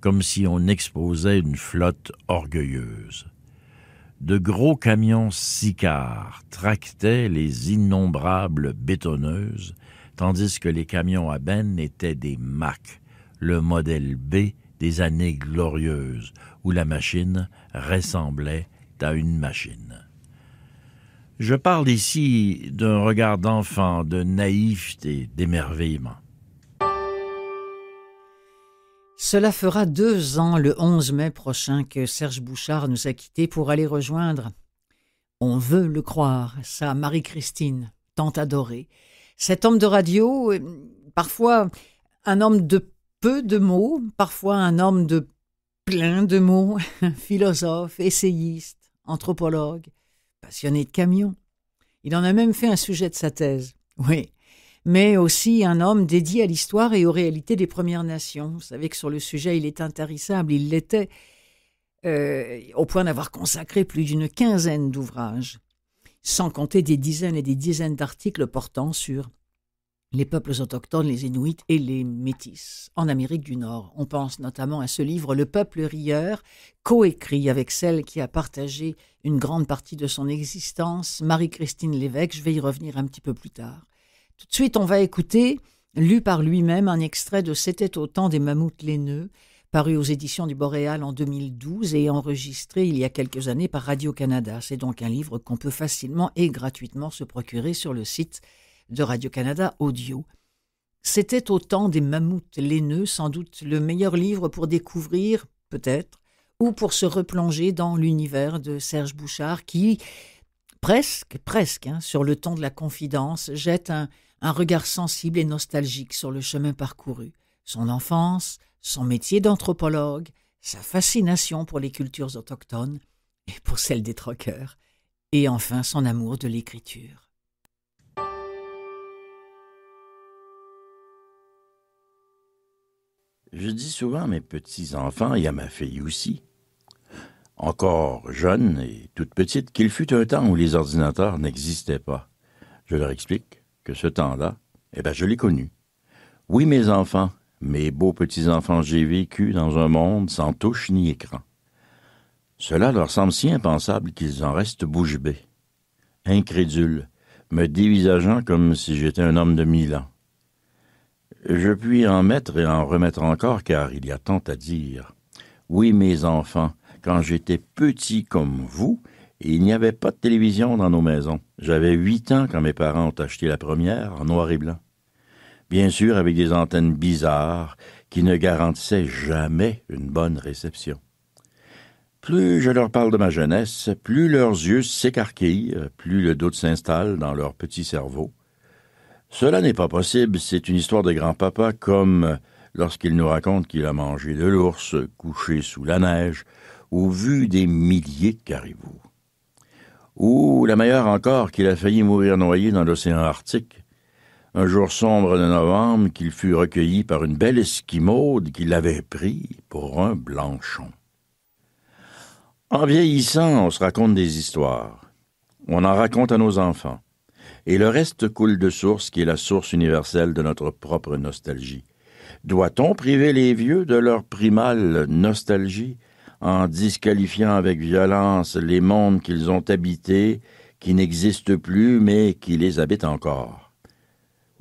comme si on exposait une flotte orgueilleuse. De gros camions sicards tractaient les innombrables bétonneuses, tandis que les camions à Ben étaient des Mac, le modèle B des années glorieuses, où la machine ressemblait à une machine. Je parle ici d'un regard d'enfant, de naïveté, d'émerveillement. Cela fera deux ans le 11 mai prochain que Serge Bouchard nous a quittés pour aller rejoindre, on veut le croire, sa Marie-Christine, tant adorée, cet homme de radio, euh, parfois un homme de peu de mots, parfois un homme de plein de mots, philosophe, essayiste, anthropologue, passionné de camions. Il en a même fait un sujet de sa thèse, oui, mais aussi un homme dédié à l'histoire et aux réalités des Premières Nations. Vous savez que sur le sujet, il est intarissable, il l'était, euh, au point d'avoir consacré plus d'une quinzaine d'ouvrages sans compter des dizaines et des dizaines d'articles portant sur les peuples autochtones, les Inuits et les Métis en Amérique du Nord. On pense notamment à ce livre Le peuple rieur, coécrit avec celle qui a partagé une grande partie de son existence, Marie-Christine Lévesque. Je vais y revenir un petit peu plus tard. Tout de suite, on va écouter, lu par lui-même, un extrait de C'était au temps des mammouths laineux, paru aux éditions du Boréal en 2012 et enregistré il y a quelques années par Radio-Canada. C'est donc un livre qu'on peut facilement et gratuitement se procurer sur le site de Radio-Canada Audio. C'était au temps des mammouths laineux, sans doute le meilleur livre pour découvrir, peut-être, ou pour se replonger dans l'univers de Serge Bouchard qui, presque, presque, hein, sur le ton de la confidence, jette un regard sensible et nostalgique sur le chemin parcouru, son enfance, son métier d'anthropologue, sa fascination pour les cultures autochtones et pour celle des troqueurs, et enfin son amour de l'écriture. Je dis souvent à mes petits-enfants et à ma fille aussi, encore jeune et toute petite, qu'il fut un temps où les ordinateurs n'existaient pas. Je leur explique que ce temps-là, eh bien, je l'ai connu. Oui, mes enfants, mes beaux petits-enfants, j'ai vécu dans un monde sans touche ni écran. Cela leur semble si impensable qu'ils en restent bouche bée. Incrédules, me dévisageant comme si j'étais un homme de mille ans. Je puis en mettre et en remettre encore, car il y a tant à dire. Oui, mes enfants, quand j'étais petit comme vous, il n'y avait pas de télévision dans nos maisons. J'avais huit ans quand mes parents ont acheté la première en noir et blanc bien sûr avec des antennes bizarres qui ne garantissaient jamais une bonne réception. Plus je leur parle de ma jeunesse, plus leurs yeux s'écarquillent, plus le doute s'installe dans leur petit cerveau. Cela n'est pas possible, c'est une histoire de grand-papa comme lorsqu'il nous raconte qu'il a mangé de l'ours, couché sous la neige, ou vu des milliers de caribous. Ou, la meilleure encore, qu'il a failli mourir noyé dans l'océan Arctique, un jour sombre de novembre, qu'il fut recueilli par une belle esquimaude qui l'avait pris pour un blanchon. En vieillissant, on se raconte des histoires. On en raconte à nos enfants. Et le reste coule de source qui est la source universelle de notre propre nostalgie. Doit-on priver les vieux de leur primale nostalgie en disqualifiant avec violence les mondes qu'ils ont habités, qui n'existent plus mais qui les habitent encore?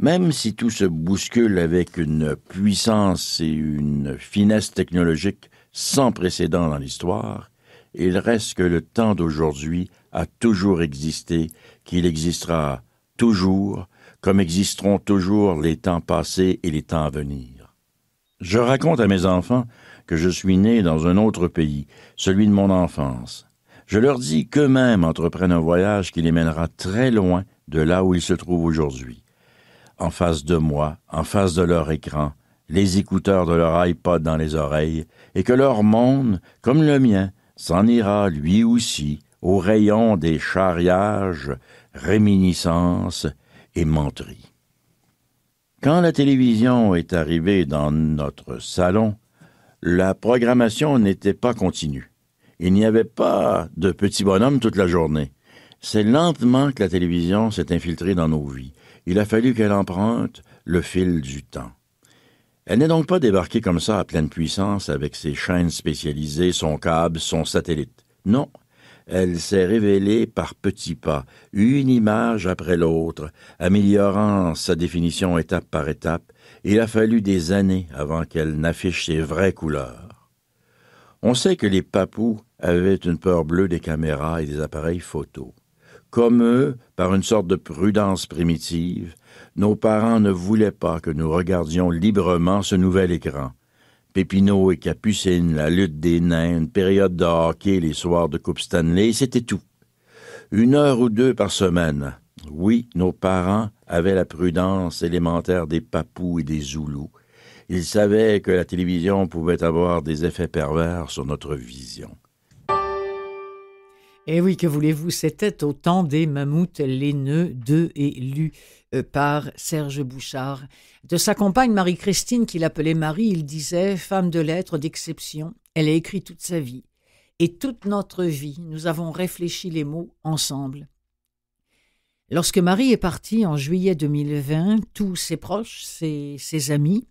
Même si tout se bouscule avec une puissance et une finesse technologique sans précédent dans l'histoire, il reste que le temps d'aujourd'hui a toujours existé, qu'il existera toujours, comme existeront toujours les temps passés et les temps à venir. Je raconte à mes enfants que je suis né dans un autre pays, celui de mon enfance. Je leur dis qu'eux-mêmes entreprennent un voyage qui les mènera très loin de là où ils se trouvent aujourd'hui en face de moi, en face de leur écran, les écouteurs de leur iPod dans les oreilles, et que leur monde, comme le mien, s'en ira lui aussi au rayon des charriages, réminiscences et menteries. Quand la télévision est arrivée dans notre salon, la programmation n'était pas continue. Il n'y avait pas de petit bonhomme toute la journée. C'est lentement que la télévision s'est infiltrée dans nos vies il a fallu qu'elle emprunte le fil du temps. Elle n'est donc pas débarquée comme ça à pleine puissance avec ses chaînes spécialisées, son câble, son satellite. Non, elle s'est révélée par petits pas, une image après l'autre, améliorant sa définition étape par étape, il a fallu des années avant qu'elle n'affiche ses vraies couleurs. On sait que les papous avaient une peur bleue des caméras et des appareils photo. Comme eux, par une sorte de prudence primitive, nos parents ne voulaient pas que nous regardions librement ce nouvel écran. Pépineau et Capucine, la lutte des nains, une période de hockey les soirs de Coupe Stanley, c'était tout. Une heure ou deux par semaine. Oui, nos parents avaient la prudence élémentaire des papous et des zoulous. Ils savaient que la télévision pouvait avoir des effets pervers sur notre vision. Et eh oui, que voulez-vous, c'était au temps des mammouths laineux, deux lus euh, par Serge Bouchard. De sa compagne Marie-Christine, qu'il appelait Marie, il disait Femme de lettres d'exception, elle a écrit toute sa vie. Et toute notre vie, nous avons réfléchi les mots ensemble. Lorsque Marie est partie en juillet 2020, tous ses proches, ses, amis,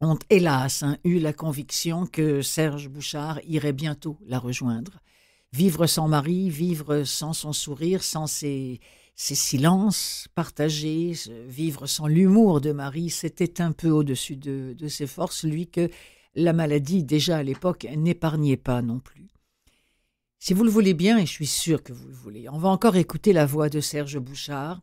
ont hélas hein, eu la conviction que Serge Bouchard irait bientôt la rejoindre vivre sans mari, vivre sans son sourire, sans ses, silences partagés, vivre sans l'humour de Marie, c'était un peu au-dessus de, de, ses forces, lui que la maladie, déjà à l'époque, n'épargnait pas non plus. Si vous le voulez bien, et je suis sûr que vous le voulez, on va encore écouter la voix de Serge Bouchard.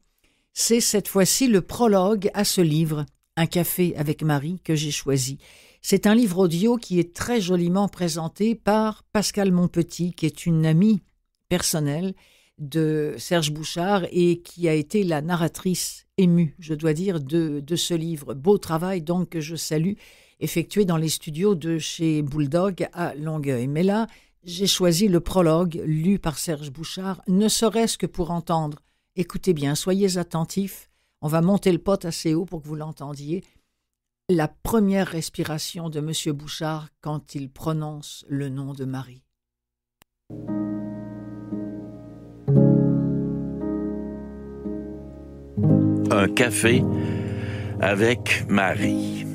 C'est cette fois-ci le prologue à ce livre, Un café avec Marie, que j'ai choisi. C'est un livre audio qui est très joliment présenté par Pascal Monpetit, qui est une amie personnelle de Serge Bouchard et qui a été la narratrice émue, je dois dire, de, de ce livre. Beau travail donc que je salue, effectué dans les studios de chez Bulldog à Longueuil. Mais là, j'ai choisi le prologue lu par Serge Bouchard, ne serait-ce que pour entendre. Écoutez bien, soyez attentifs, on va monter le pote assez haut pour que vous l'entendiez la première respiration de M. Bouchard quand il prononce le nom de Marie. Un café avec Marie.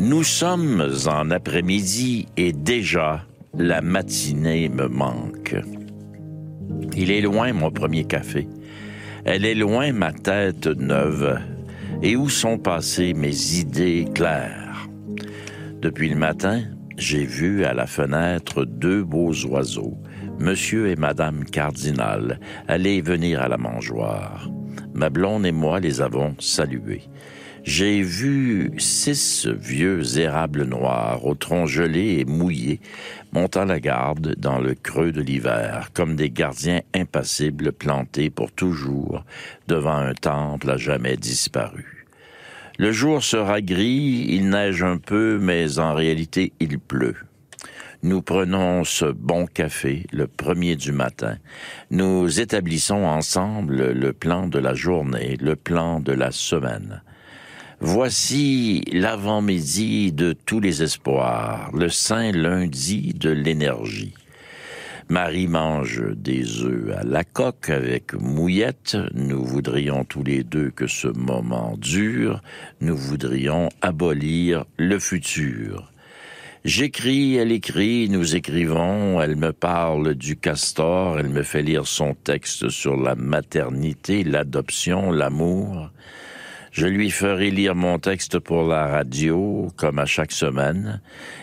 Nous sommes en après-midi et déjà la matinée me manque. Il est loin mon premier café. Elle est loin ma tête neuve et où sont passées mes idées claires. Depuis le matin, j'ai vu à la fenêtre deux beaux oiseaux, monsieur et madame cardinal, aller venir à la mangeoire. Ma blonde et moi les avons salués. J'ai vu six vieux érables noirs au tronc gelé et mouillé, montant la garde dans le creux de l'hiver, comme des gardiens impassibles plantés pour toujours devant un temple à jamais disparu. Le jour sera gris, il neige un peu, mais en réalité il pleut. Nous prenons ce bon café le premier du matin. Nous établissons ensemble le plan de la journée, le plan de la semaine. Voici l'avant-midi de tous les espoirs, le saint lundi de l'énergie. Marie mange des œufs à la coque avec mouillette. Nous voudrions tous les deux que ce moment dure. Nous voudrions abolir le futur. J'écris, elle écrit, nous écrivons, elle me parle du castor, elle me fait lire son texte sur la maternité, l'adoption, l'amour. Je lui ferai lire mon texte pour la radio, comme à chaque semaine,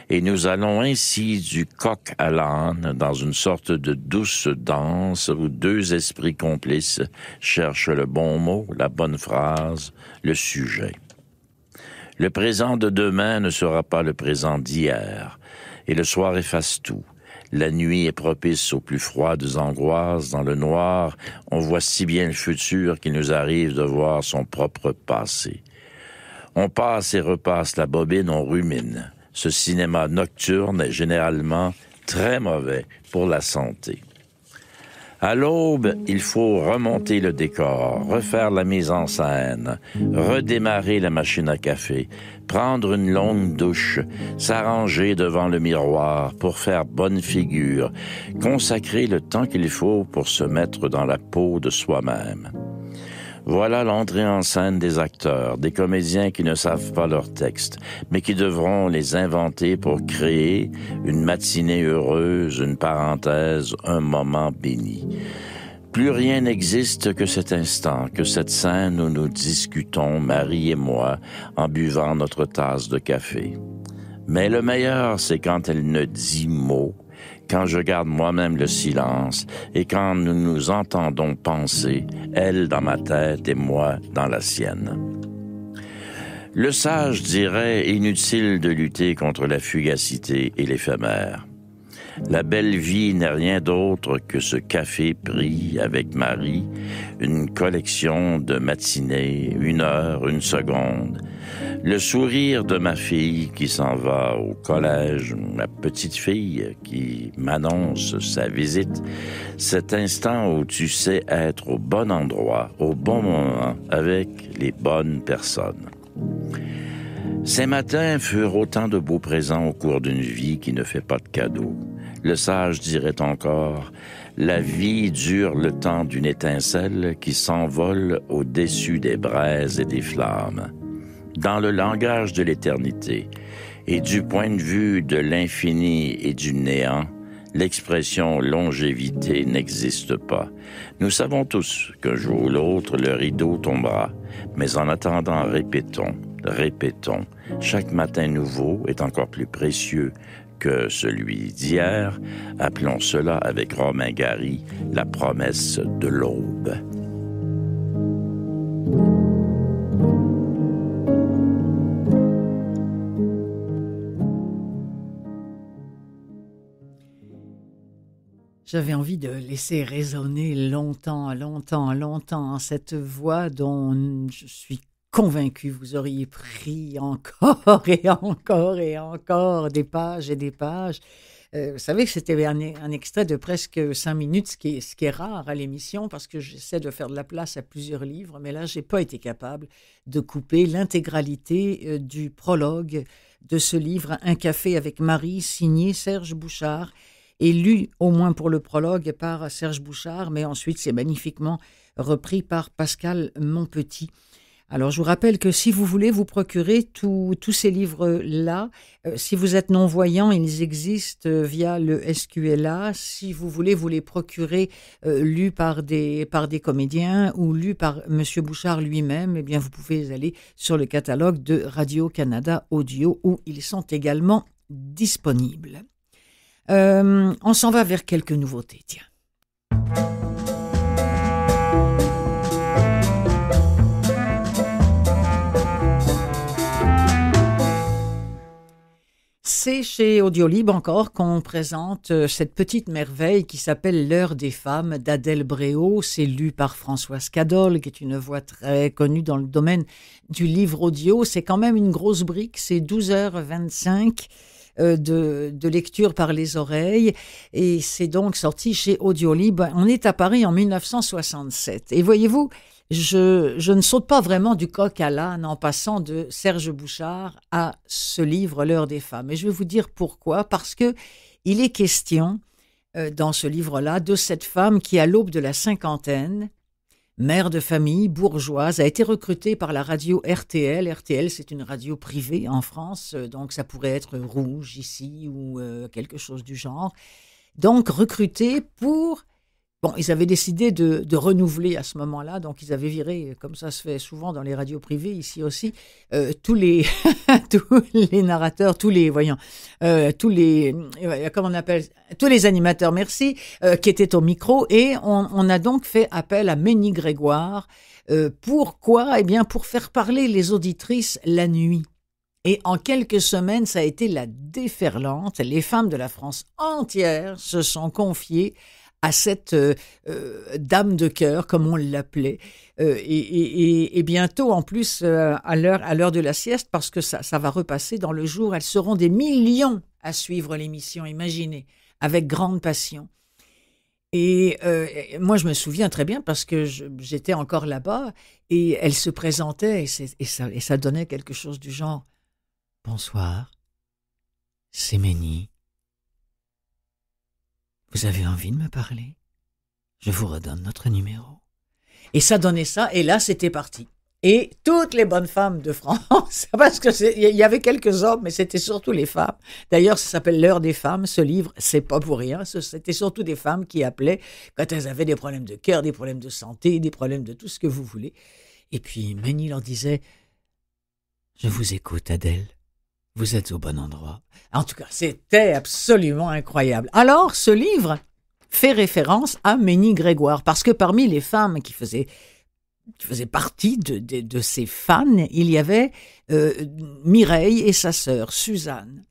et nous allons ainsi du coq à l'âne dans une sorte de douce danse où deux esprits complices cherchent le bon mot, la bonne phrase, le sujet. Le présent de demain ne sera pas le présent d'hier, et le soir efface tout. La nuit est propice aux plus froides angoisses. Dans le noir, on voit si bien le futur qu'il nous arrive de voir son propre passé. On passe et repasse la bobine, on rumine. Ce cinéma nocturne est généralement très mauvais pour la santé. À l'aube, il faut remonter le décor, refaire la mise en scène, redémarrer la machine à café, prendre une longue douche, s'arranger devant le miroir pour faire bonne figure, consacrer le temps qu'il faut pour se mettre dans la peau de soi-même. Voilà l'entrée en scène des acteurs, des comédiens qui ne savent pas leur texte, mais qui devront les inventer pour créer une matinée heureuse, une parenthèse, un moment béni. Plus rien n'existe que cet instant, que cette scène où nous discutons, Marie et moi, en buvant notre tasse de café. Mais le meilleur, c'est quand elle ne dit mot quand je garde moi-même le silence et quand nous nous entendons penser, elle dans ma tête et moi dans la sienne. Le sage dirait inutile de lutter contre la fugacité et l'éphémère. La belle vie n'est rien d'autre que ce café pris avec Marie, une collection de matinées, une heure, une seconde. Le sourire de ma fille qui s'en va au collège, ma petite fille qui m'annonce sa visite, cet instant où tu sais être au bon endroit, au bon moment, avec les bonnes personnes. Ces matins furent autant de beaux présents au cours d'une vie qui ne fait pas de cadeaux. Le sage dirait encore, la vie dure le temps d'une étincelle qui s'envole au-dessus des braises et des flammes. Dans le langage de l'éternité et du point de vue de l'infini et du néant, l'expression longévité n'existe pas. Nous savons tous qu'un jour ou l'autre, le rideau tombera, mais en attendant, répétons, répétons. Chaque matin nouveau est encore plus précieux que celui d'hier, appelons cela avec Romain Gary la promesse de l'aube. J'avais envie de laisser résonner longtemps, longtemps, longtemps cette voix dont je suis convaincu vous auriez pris encore et encore et encore des pages et des pages. Euh, vous savez que c'était un, extrait de presque cinq minutes, ce qui est, ce rare à l'émission parce que j'essaie de faire de la place à plusieurs livres, mais là, j'ai pas été capable de couper l'intégralité euh, du prologue de ce livre Un café avec Marie, signé Serge Bouchard et lu au moins pour le prologue par Serge Bouchard, mais ensuite c'est magnifiquement repris par Pascal Monpetit. Alors je vous rappelle que si vous voulez vous procurer tous ces livres-là, euh, si vous êtes non-voyant, ils existent euh, via le SQLA. Si vous voulez vous les procurer euh, lus par des, par des comédiens ou lus par Monsieur Bouchard lui-même, eh bien vous pouvez aller sur le catalogue de Radio-Canada Audio où ils sont également disponibles. on s'en va vers quelques nouveautés, tiens. c'est chez Audiolib encore qu'on présente euh, cette petite merveille qui s'appelle L'heure des femmes d'Adèle Bréau. C'est lu par Françoise Cadol, qui est une voix très connue dans le domaine du livre audio. C'est quand même une grosse brique, c'est 12h25. Euh, de, de, lecture par les oreilles. Et c'est donc sorti chez Audiolib. On est à Paris en 1967. Et voyez-vous, je, ne saute pas vraiment du coq à l'âne en passant de Serge Bouchard à ce livre, L'heure des femmes. Et je vais vous dire pourquoi. Parce que il est question, euh, dans ce livre-là, de cette femme qui, à l'aube de la cinquantaine, mère de famille, bourgeoise, a été recrutée par la radio RTL. RTL, c'est une radio privée en France, euh, donc ça pourrait être Rouge ici ou euh, quelque chose du genre. Donc recrutée pour Bon, ils avaient décidé de, de renouveler à ce moment-là, donc ils avaient viré, comme ça se fait souvent dans les radios privées ici aussi, euh, tous les tous les narrateurs, tous les voyons, euh, tous les euh, comme on appelle tous les animateurs, merci, qui étaient au micro, et on, on a donc fait appel à Ménie Grégoire. pourquoi Eh bien, pour faire parler les auditrices la nuit. Et en quelques semaines, ça a été la déferlante. Les femmes de la France entière se sont confiées à cette euh, euh, dame de cœur, comme on l'appelait, euh, et, bientôt en plus à l'heure à l'heure de la sieste, parce que ça, ça va repasser dans le jour. Elles seront des millions à suivre l'émission, imaginez, avec grande passion. Et moi, je me souviens très bien parce que j'étais encore là-bas et elle se présentait et, ça, et ça donnait quelque chose du genre Bonsoir, c'est Ménie. Vous avez envie de me parler Je vous redonne notre numéro. Et ça donnait ça, et là, c'était parti. Et toutes les bonnes femmes de France, parce que il y avait quelques hommes, mais c'était surtout les femmes. D'ailleurs, ça s'appelle l'heure des femmes. Ce livre, c'est pas pour rien. C'était surtout des femmes qui appelaient quand elles avaient des problèmes de cœur, des problèmes de santé, des problèmes de tout ce que vous voulez. Et puis Manille leur disait, je vous écoute, Adèle vous êtes au bon endroit. En tout cas, c'était absolument incroyable. Alors, ce livre fait référence à Ménie Grégoire, parce que parmi les femmes qui faisaient, partie de, ces ses fans, il y avait euh, Mireille et sa sœur, Suzanne,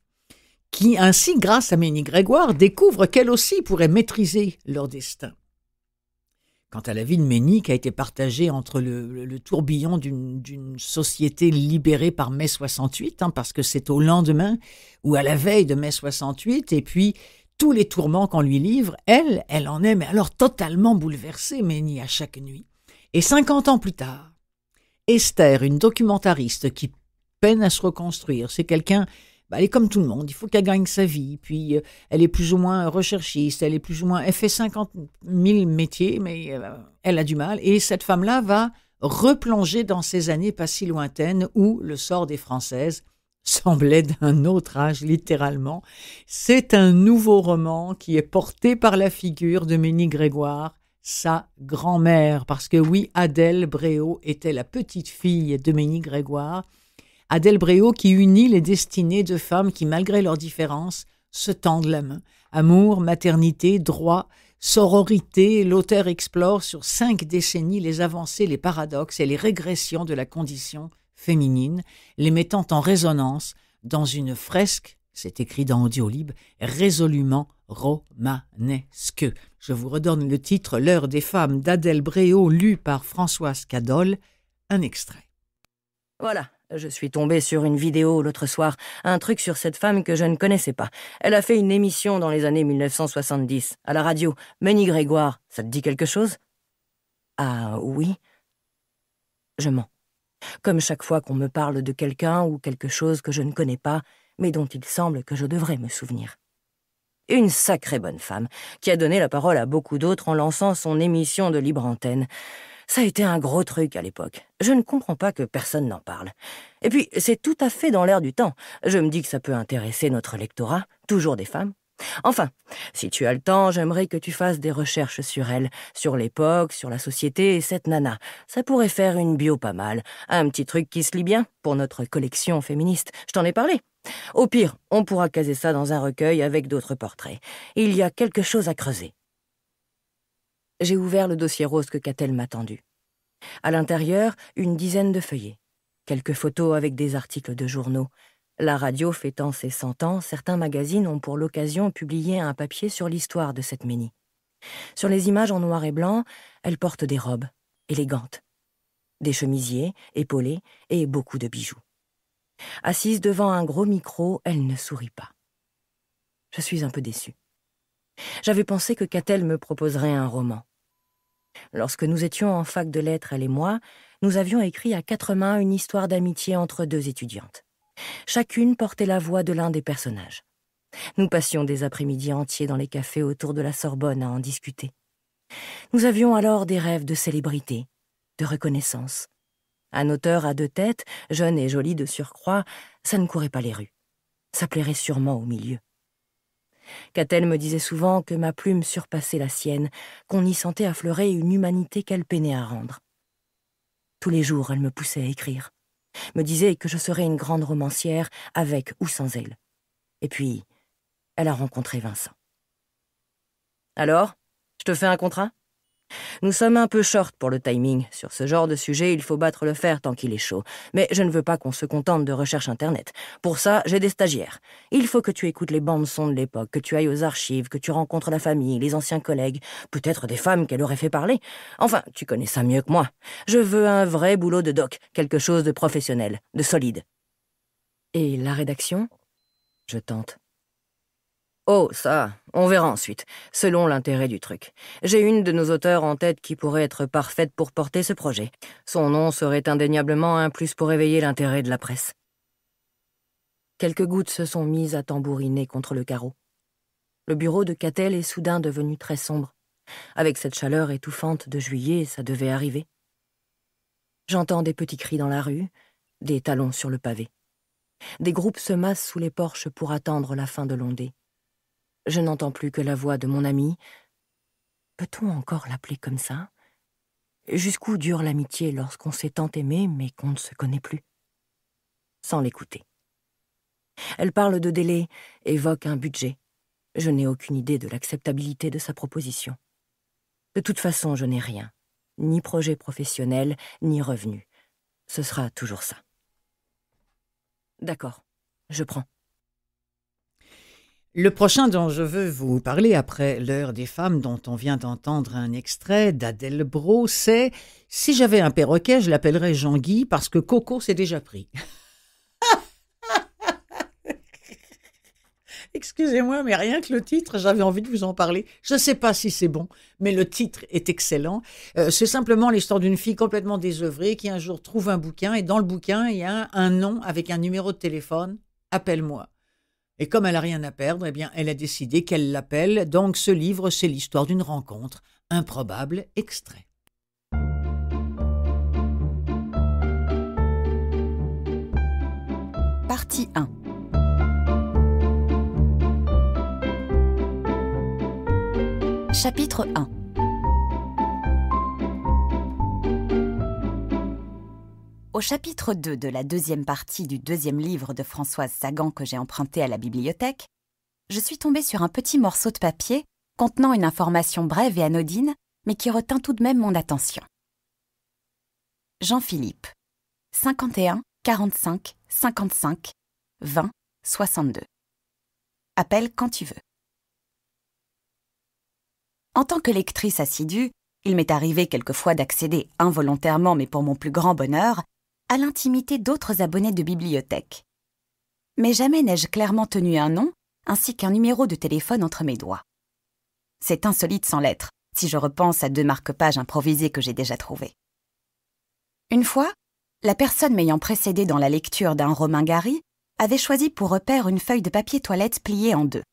qui ainsi, grâce à Ménie Grégoire, découvrent qu'elle aussi pourrait maîtriser leur destin. Quant à la vie de Méni, qui a été partagée entre le, tourbillon d'une société libérée par mai 68, hein, parce que c'est au lendemain ou à la veille de mai 68, et puis tous les tourments qu'on lui livre, elle, elle en est, mais alors totalement bouleversée, Méni, à chaque nuit. Et 50 ans plus tard, Esther, une documentariste qui peine à se reconstruire, c'est quelqu'un bah, elle est comme tout le monde, il faut qu'elle gagne sa vie. Puis euh, elle est plus ou moins recherchiste, elle est plus ou moins. Elle fait 50 000 métiers, mais euh, elle a du mal. Et cette femme-là va replonger dans ces années pas si lointaines où le sort des Françaises semblait d'un autre âge, littéralement. C'est un nouveau roman qui est porté par la figure de Ménie Grégoire, sa grand-mère, parce que oui, Adèle Bréau était la petite fille de Ménie Grégoire, Adèle Bréau qui unit les destinées de femmes qui, malgré leurs différences, se tendent la main. Amour, maternité, droit, sororité, l'auteur explore sur cinq décennies les avancées, les paradoxes et les régressions de la condition féminine, les mettant en résonance dans une fresque, c'est écrit dans Audiolib, résolument romanesque. Je vous redonne le titre L'heure des femmes d'Adèle Bréau, lu par Françoise Cadol, un extrait. Voilà, je suis tombé sur une vidéo l'autre soir, un truc sur cette femme que je ne connaissais pas. Elle a fait une émission dans les années 1970, à la radio, Manny Grégoire. Ça te dit quelque chose Ah oui Je mens. Comme chaque fois qu'on me parle de quelqu'un ou quelque chose que je ne connais pas, mais dont il semble que je devrais me souvenir. Une sacrée bonne femme, qui a donné la parole à beaucoup d'autres en lançant son émission de libre antenne. Ça a été un gros truc à l'époque. Je ne comprends pas que personne n'en parle. Et puis, c'est tout à fait dans l'air du temps. Je me dis que ça peut intéresser notre lectorat, toujours des femmes. Enfin, si tu as le temps, j'aimerais que tu fasses des recherches sur elle, sur l'époque, sur la société et cette nana. Ça pourrait faire une bio pas mal. Un petit truc qui se lit bien pour notre collection féministe. Je t'en ai parlé. Au pire, on pourra caser ça dans un recueil avec d'autres portraits. Il y a quelque chose à creuser j'ai ouvert le dossier rose que Catel m'a tendu. À l'intérieur, une dizaine de feuillets, quelques photos avec des articles de journaux. La radio fêtant ses cent ans, certains magazines ont pour l'occasion publié un papier sur l'histoire de cette ménie. Sur les images en noir et blanc, elle porte des robes, élégantes, des chemisiers, épaulés et beaucoup de bijoux. Assise devant un gros micro, elle ne sourit pas. Je suis un peu déçue. J'avais pensé que Catel me proposerait un roman. Lorsque nous étions en fac de lettres, elle et moi, nous avions écrit à quatre mains une histoire d'amitié entre deux étudiantes. Chacune portait la voix de l'un des personnages. Nous passions des après-midi entiers dans les cafés autour de la Sorbonne à en discuter. Nous avions alors des rêves de célébrité, de reconnaissance. Un auteur à deux têtes, jeune et joli de surcroît, ça ne courait pas les rues. Ça plairait sûrement au milieu. Catel me disait souvent que ma plume surpassait la sienne, qu'on y sentait affleurer une humanité qu'elle peinait à rendre. Tous les jours, elle me poussait à écrire, me disait que je serais une grande romancière, avec ou sans elle. Et puis, elle a rencontré Vincent. Alors, je te fais un contrat nous sommes un peu short pour le timing. Sur ce genre de sujet, il faut battre le fer tant qu'il est chaud. Mais je ne veux pas qu'on se contente de recherche Internet. Pour ça, j'ai des stagiaires. Il faut que tu écoutes les bandes-sons de l'époque, que tu ailles aux archives, que tu rencontres la famille, les anciens collègues, peut-être des femmes qu'elle aurait fait parler. Enfin, tu connais ça mieux que moi. Je veux un vrai boulot de doc, quelque chose de professionnel, de solide. Et la rédaction Je tente. Oh, ça, on verra ensuite, selon l'intérêt du truc. J'ai une de nos auteurs en tête qui pourrait être parfaite pour porter ce projet. Son nom serait indéniablement un plus pour éveiller l'intérêt de la presse. Quelques gouttes se sont mises à tambouriner contre le carreau. Le bureau de Catel est soudain devenu très sombre. Avec cette chaleur étouffante de juillet, ça devait arriver. J'entends des petits cris dans la rue, des talons sur le pavé. Des groupes se massent sous les porches pour attendre la fin de l'ondée je n'entends plus que la voix de mon ami. Peut-on encore l'appeler comme ça Jusqu'où dure l'amitié lorsqu'on s'est tant aimé mais qu'on ne se connaît plus Sans l'écouter. Elle parle de délai, évoque un budget. Je n'ai aucune idée de l'acceptabilité de sa proposition. De toute façon, je n'ai rien, ni projet professionnel, ni revenu. Ce sera toujours ça. D'accord, je prends. Le prochain dont je veux vous parler après l'heure des femmes dont on vient d'entendre un extrait d'Adèle Bro, c'est Si j'avais un perroquet, je l'appellerais Jean-Guy parce que Coco s'est déjà pris. Excusez-moi, mais rien que le titre, j'avais envie de vous en parler. Je ne sais pas si c'est bon, mais le titre est excellent. Euh, c'est simplement l'histoire d'une fille complètement désœuvrée qui un jour trouve un bouquin et dans le bouquin, il y a un nom avec un numéro de téléphone. Appelle-moi. Et comme elle n'a rien à perdre, eh bien, elle a décidé qu'elle l'appelle. Donc, ce livre, c'est l'histoire d'une rencontre. Improbable extrait. Partie 1 Chapitre 1 Au chapitre 2 de la deuxième partie du deuxième livre de Françoise Sagan que j'ai emprunté à la bibliothèque, je suis tombée sur un petit morceau de papier contenant une information brève et anodine, mais qui retint tout de même mon attention. Jean-Philippe, 51 45 55 20 62. Appelle quand tu veux. En tant que lectrice assidue, il m'est arrivé quelquefois d'accéder involontairement, mais pour mon plus grand bonheur, à l'intimité d'autres abonnés de bibliothèque. Mais jamais n'ai-je clairement tenu un nom ainsi qu'un numéro de téléphone entre mes doigts. C'est insolite sans lettres, si je repense à deux marque-pages improvisées que j'ai déjà trouvés. Une fois, la personne m'ayant précédé dans la lecture d'un Romain Gary avait choisi pour repère une feuille de papier toilette pliée en deux.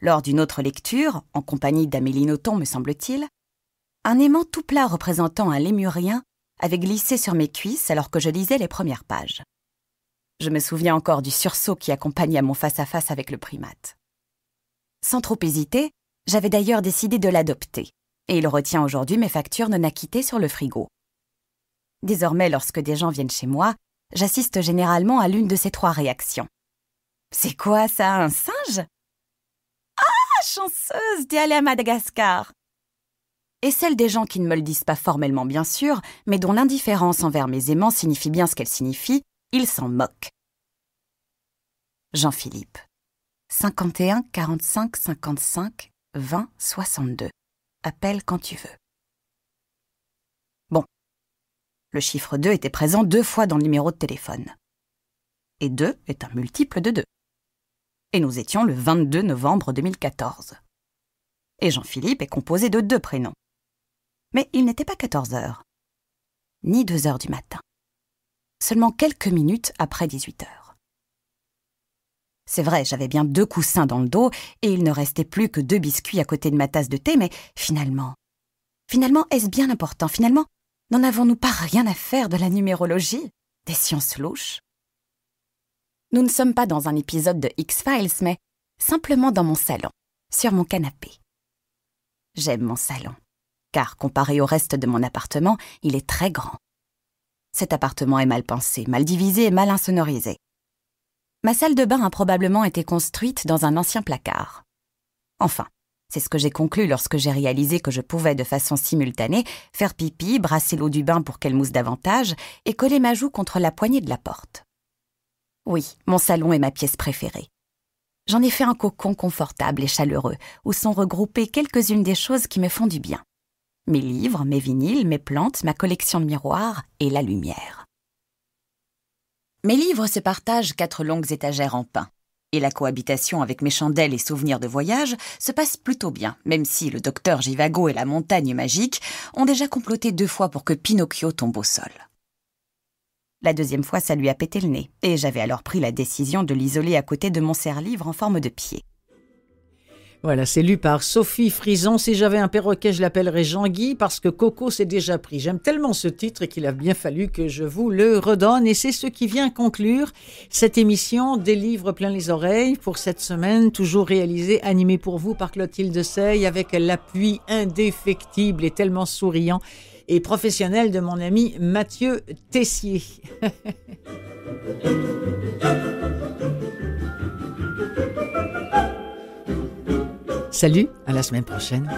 Lors d'une autre lecture, en compagnie d'Amélie Nothomb me semble-t-il, un aimant tout plat représentant un lémurien avait glissé sur mes cuisses alors que je lisais les premières pages. Je me souviens encore du sursaut qui accompagna mon face-à-face avec le primate. Sans trop hésiter, j'avais d'ailleurs décidé de l'adopter, et il retient aujourd'hui mes factures non acquittées sur le frigo. Désormais, lorsque des gens viennent chez moi, j'assiste généralement à l'une de ces trois réactions. C'est quoi ça, un singe Ah, chanceuse d'y aller à Madagascar et celle des gens qui ne me le disent pas formellement bien sûr, mais dont l'indifférence envers mes aimants signifie bien ce qu'elle signifie, ils s'en moquent. Jean-Philippe. 51 45 55 20 62. Appelle quand tu veux. Bon. Le chiffre 2 était présent deux fois dans le numéro de téléphone. Et 2 est un multiple de 2. Et nous étions le 22 novembre 2014. Et Jean-Philippe est composé de deux prénoms mais il n'était pas 14 heures, ni 2 heures du matin, seulement quelques minutes après 18 heures. C'est vrai, j'avais bien deux coussins dans le dos et il ne restait plus que deux biscuits à côté de ma tasse de thé, mais finalement, finalement, est-ce bien important Finalement, n'en avons-nous pas rien à faire de la numérologie, des sciences louches Nous ne sommes pas dans un épisode de X-Files, mais simplement dans mon salon, sur mon canapé. J'aime mon salon car comparé au reste de mon appartement, il est très grand. Cet appartement est mal pensé, mal divisé et mal insonorisé. Ma salle de bain a probablement été construite dans un ancien placard. Enfin, c'est ce que j'ai conclu lorsque j'ai réalisé que je pouvais, de façon simultanée, faire pipi, brasser l'eau du bain pour qu'elle mousse davantage et coller ma joue contre la poignée de la porte. Oui, mon salon est ma pièce préférée. J'en ai fait un cocon confortable et chaleureux, où sont regroupées quelques-unes des choses qui me font du bien mes livres, mes vinyles, mes plantes, ma collection de miroirs et la lumière. Mes livres se partagent quatre longues étagères en pain, et la cohabitation avec mes chandelles et souvenirs de voyage se passe plutôt bien, même si le docteur Givago et la montagne magique ont déjà comploté deux fois pour que Pinocchio tombe au sol. La deuxième fois, ça lui a pété le nez, et j'avais alors pris la décision de l'isoler à côté de mon serre-livre en forme de pied. Voilà, c'est lu par Sophie Frison. Si j'avais un perroquet, je l'appellerais Jean-Guy parce que Coco s'est déjà pris. J'aime tellement ce titre qu'il a bien fallu que je vous le redonne. Et c'est ce qui vient conclure cette émission des livres plein les oreilles pour cette semaine, toujours réalisée, animée pour vous par Clotilde Sey avec l'appui indéfectible et tellement souriant et professionnel de mon ami Mathieu Tessier. Salut, à la semaine prochaine.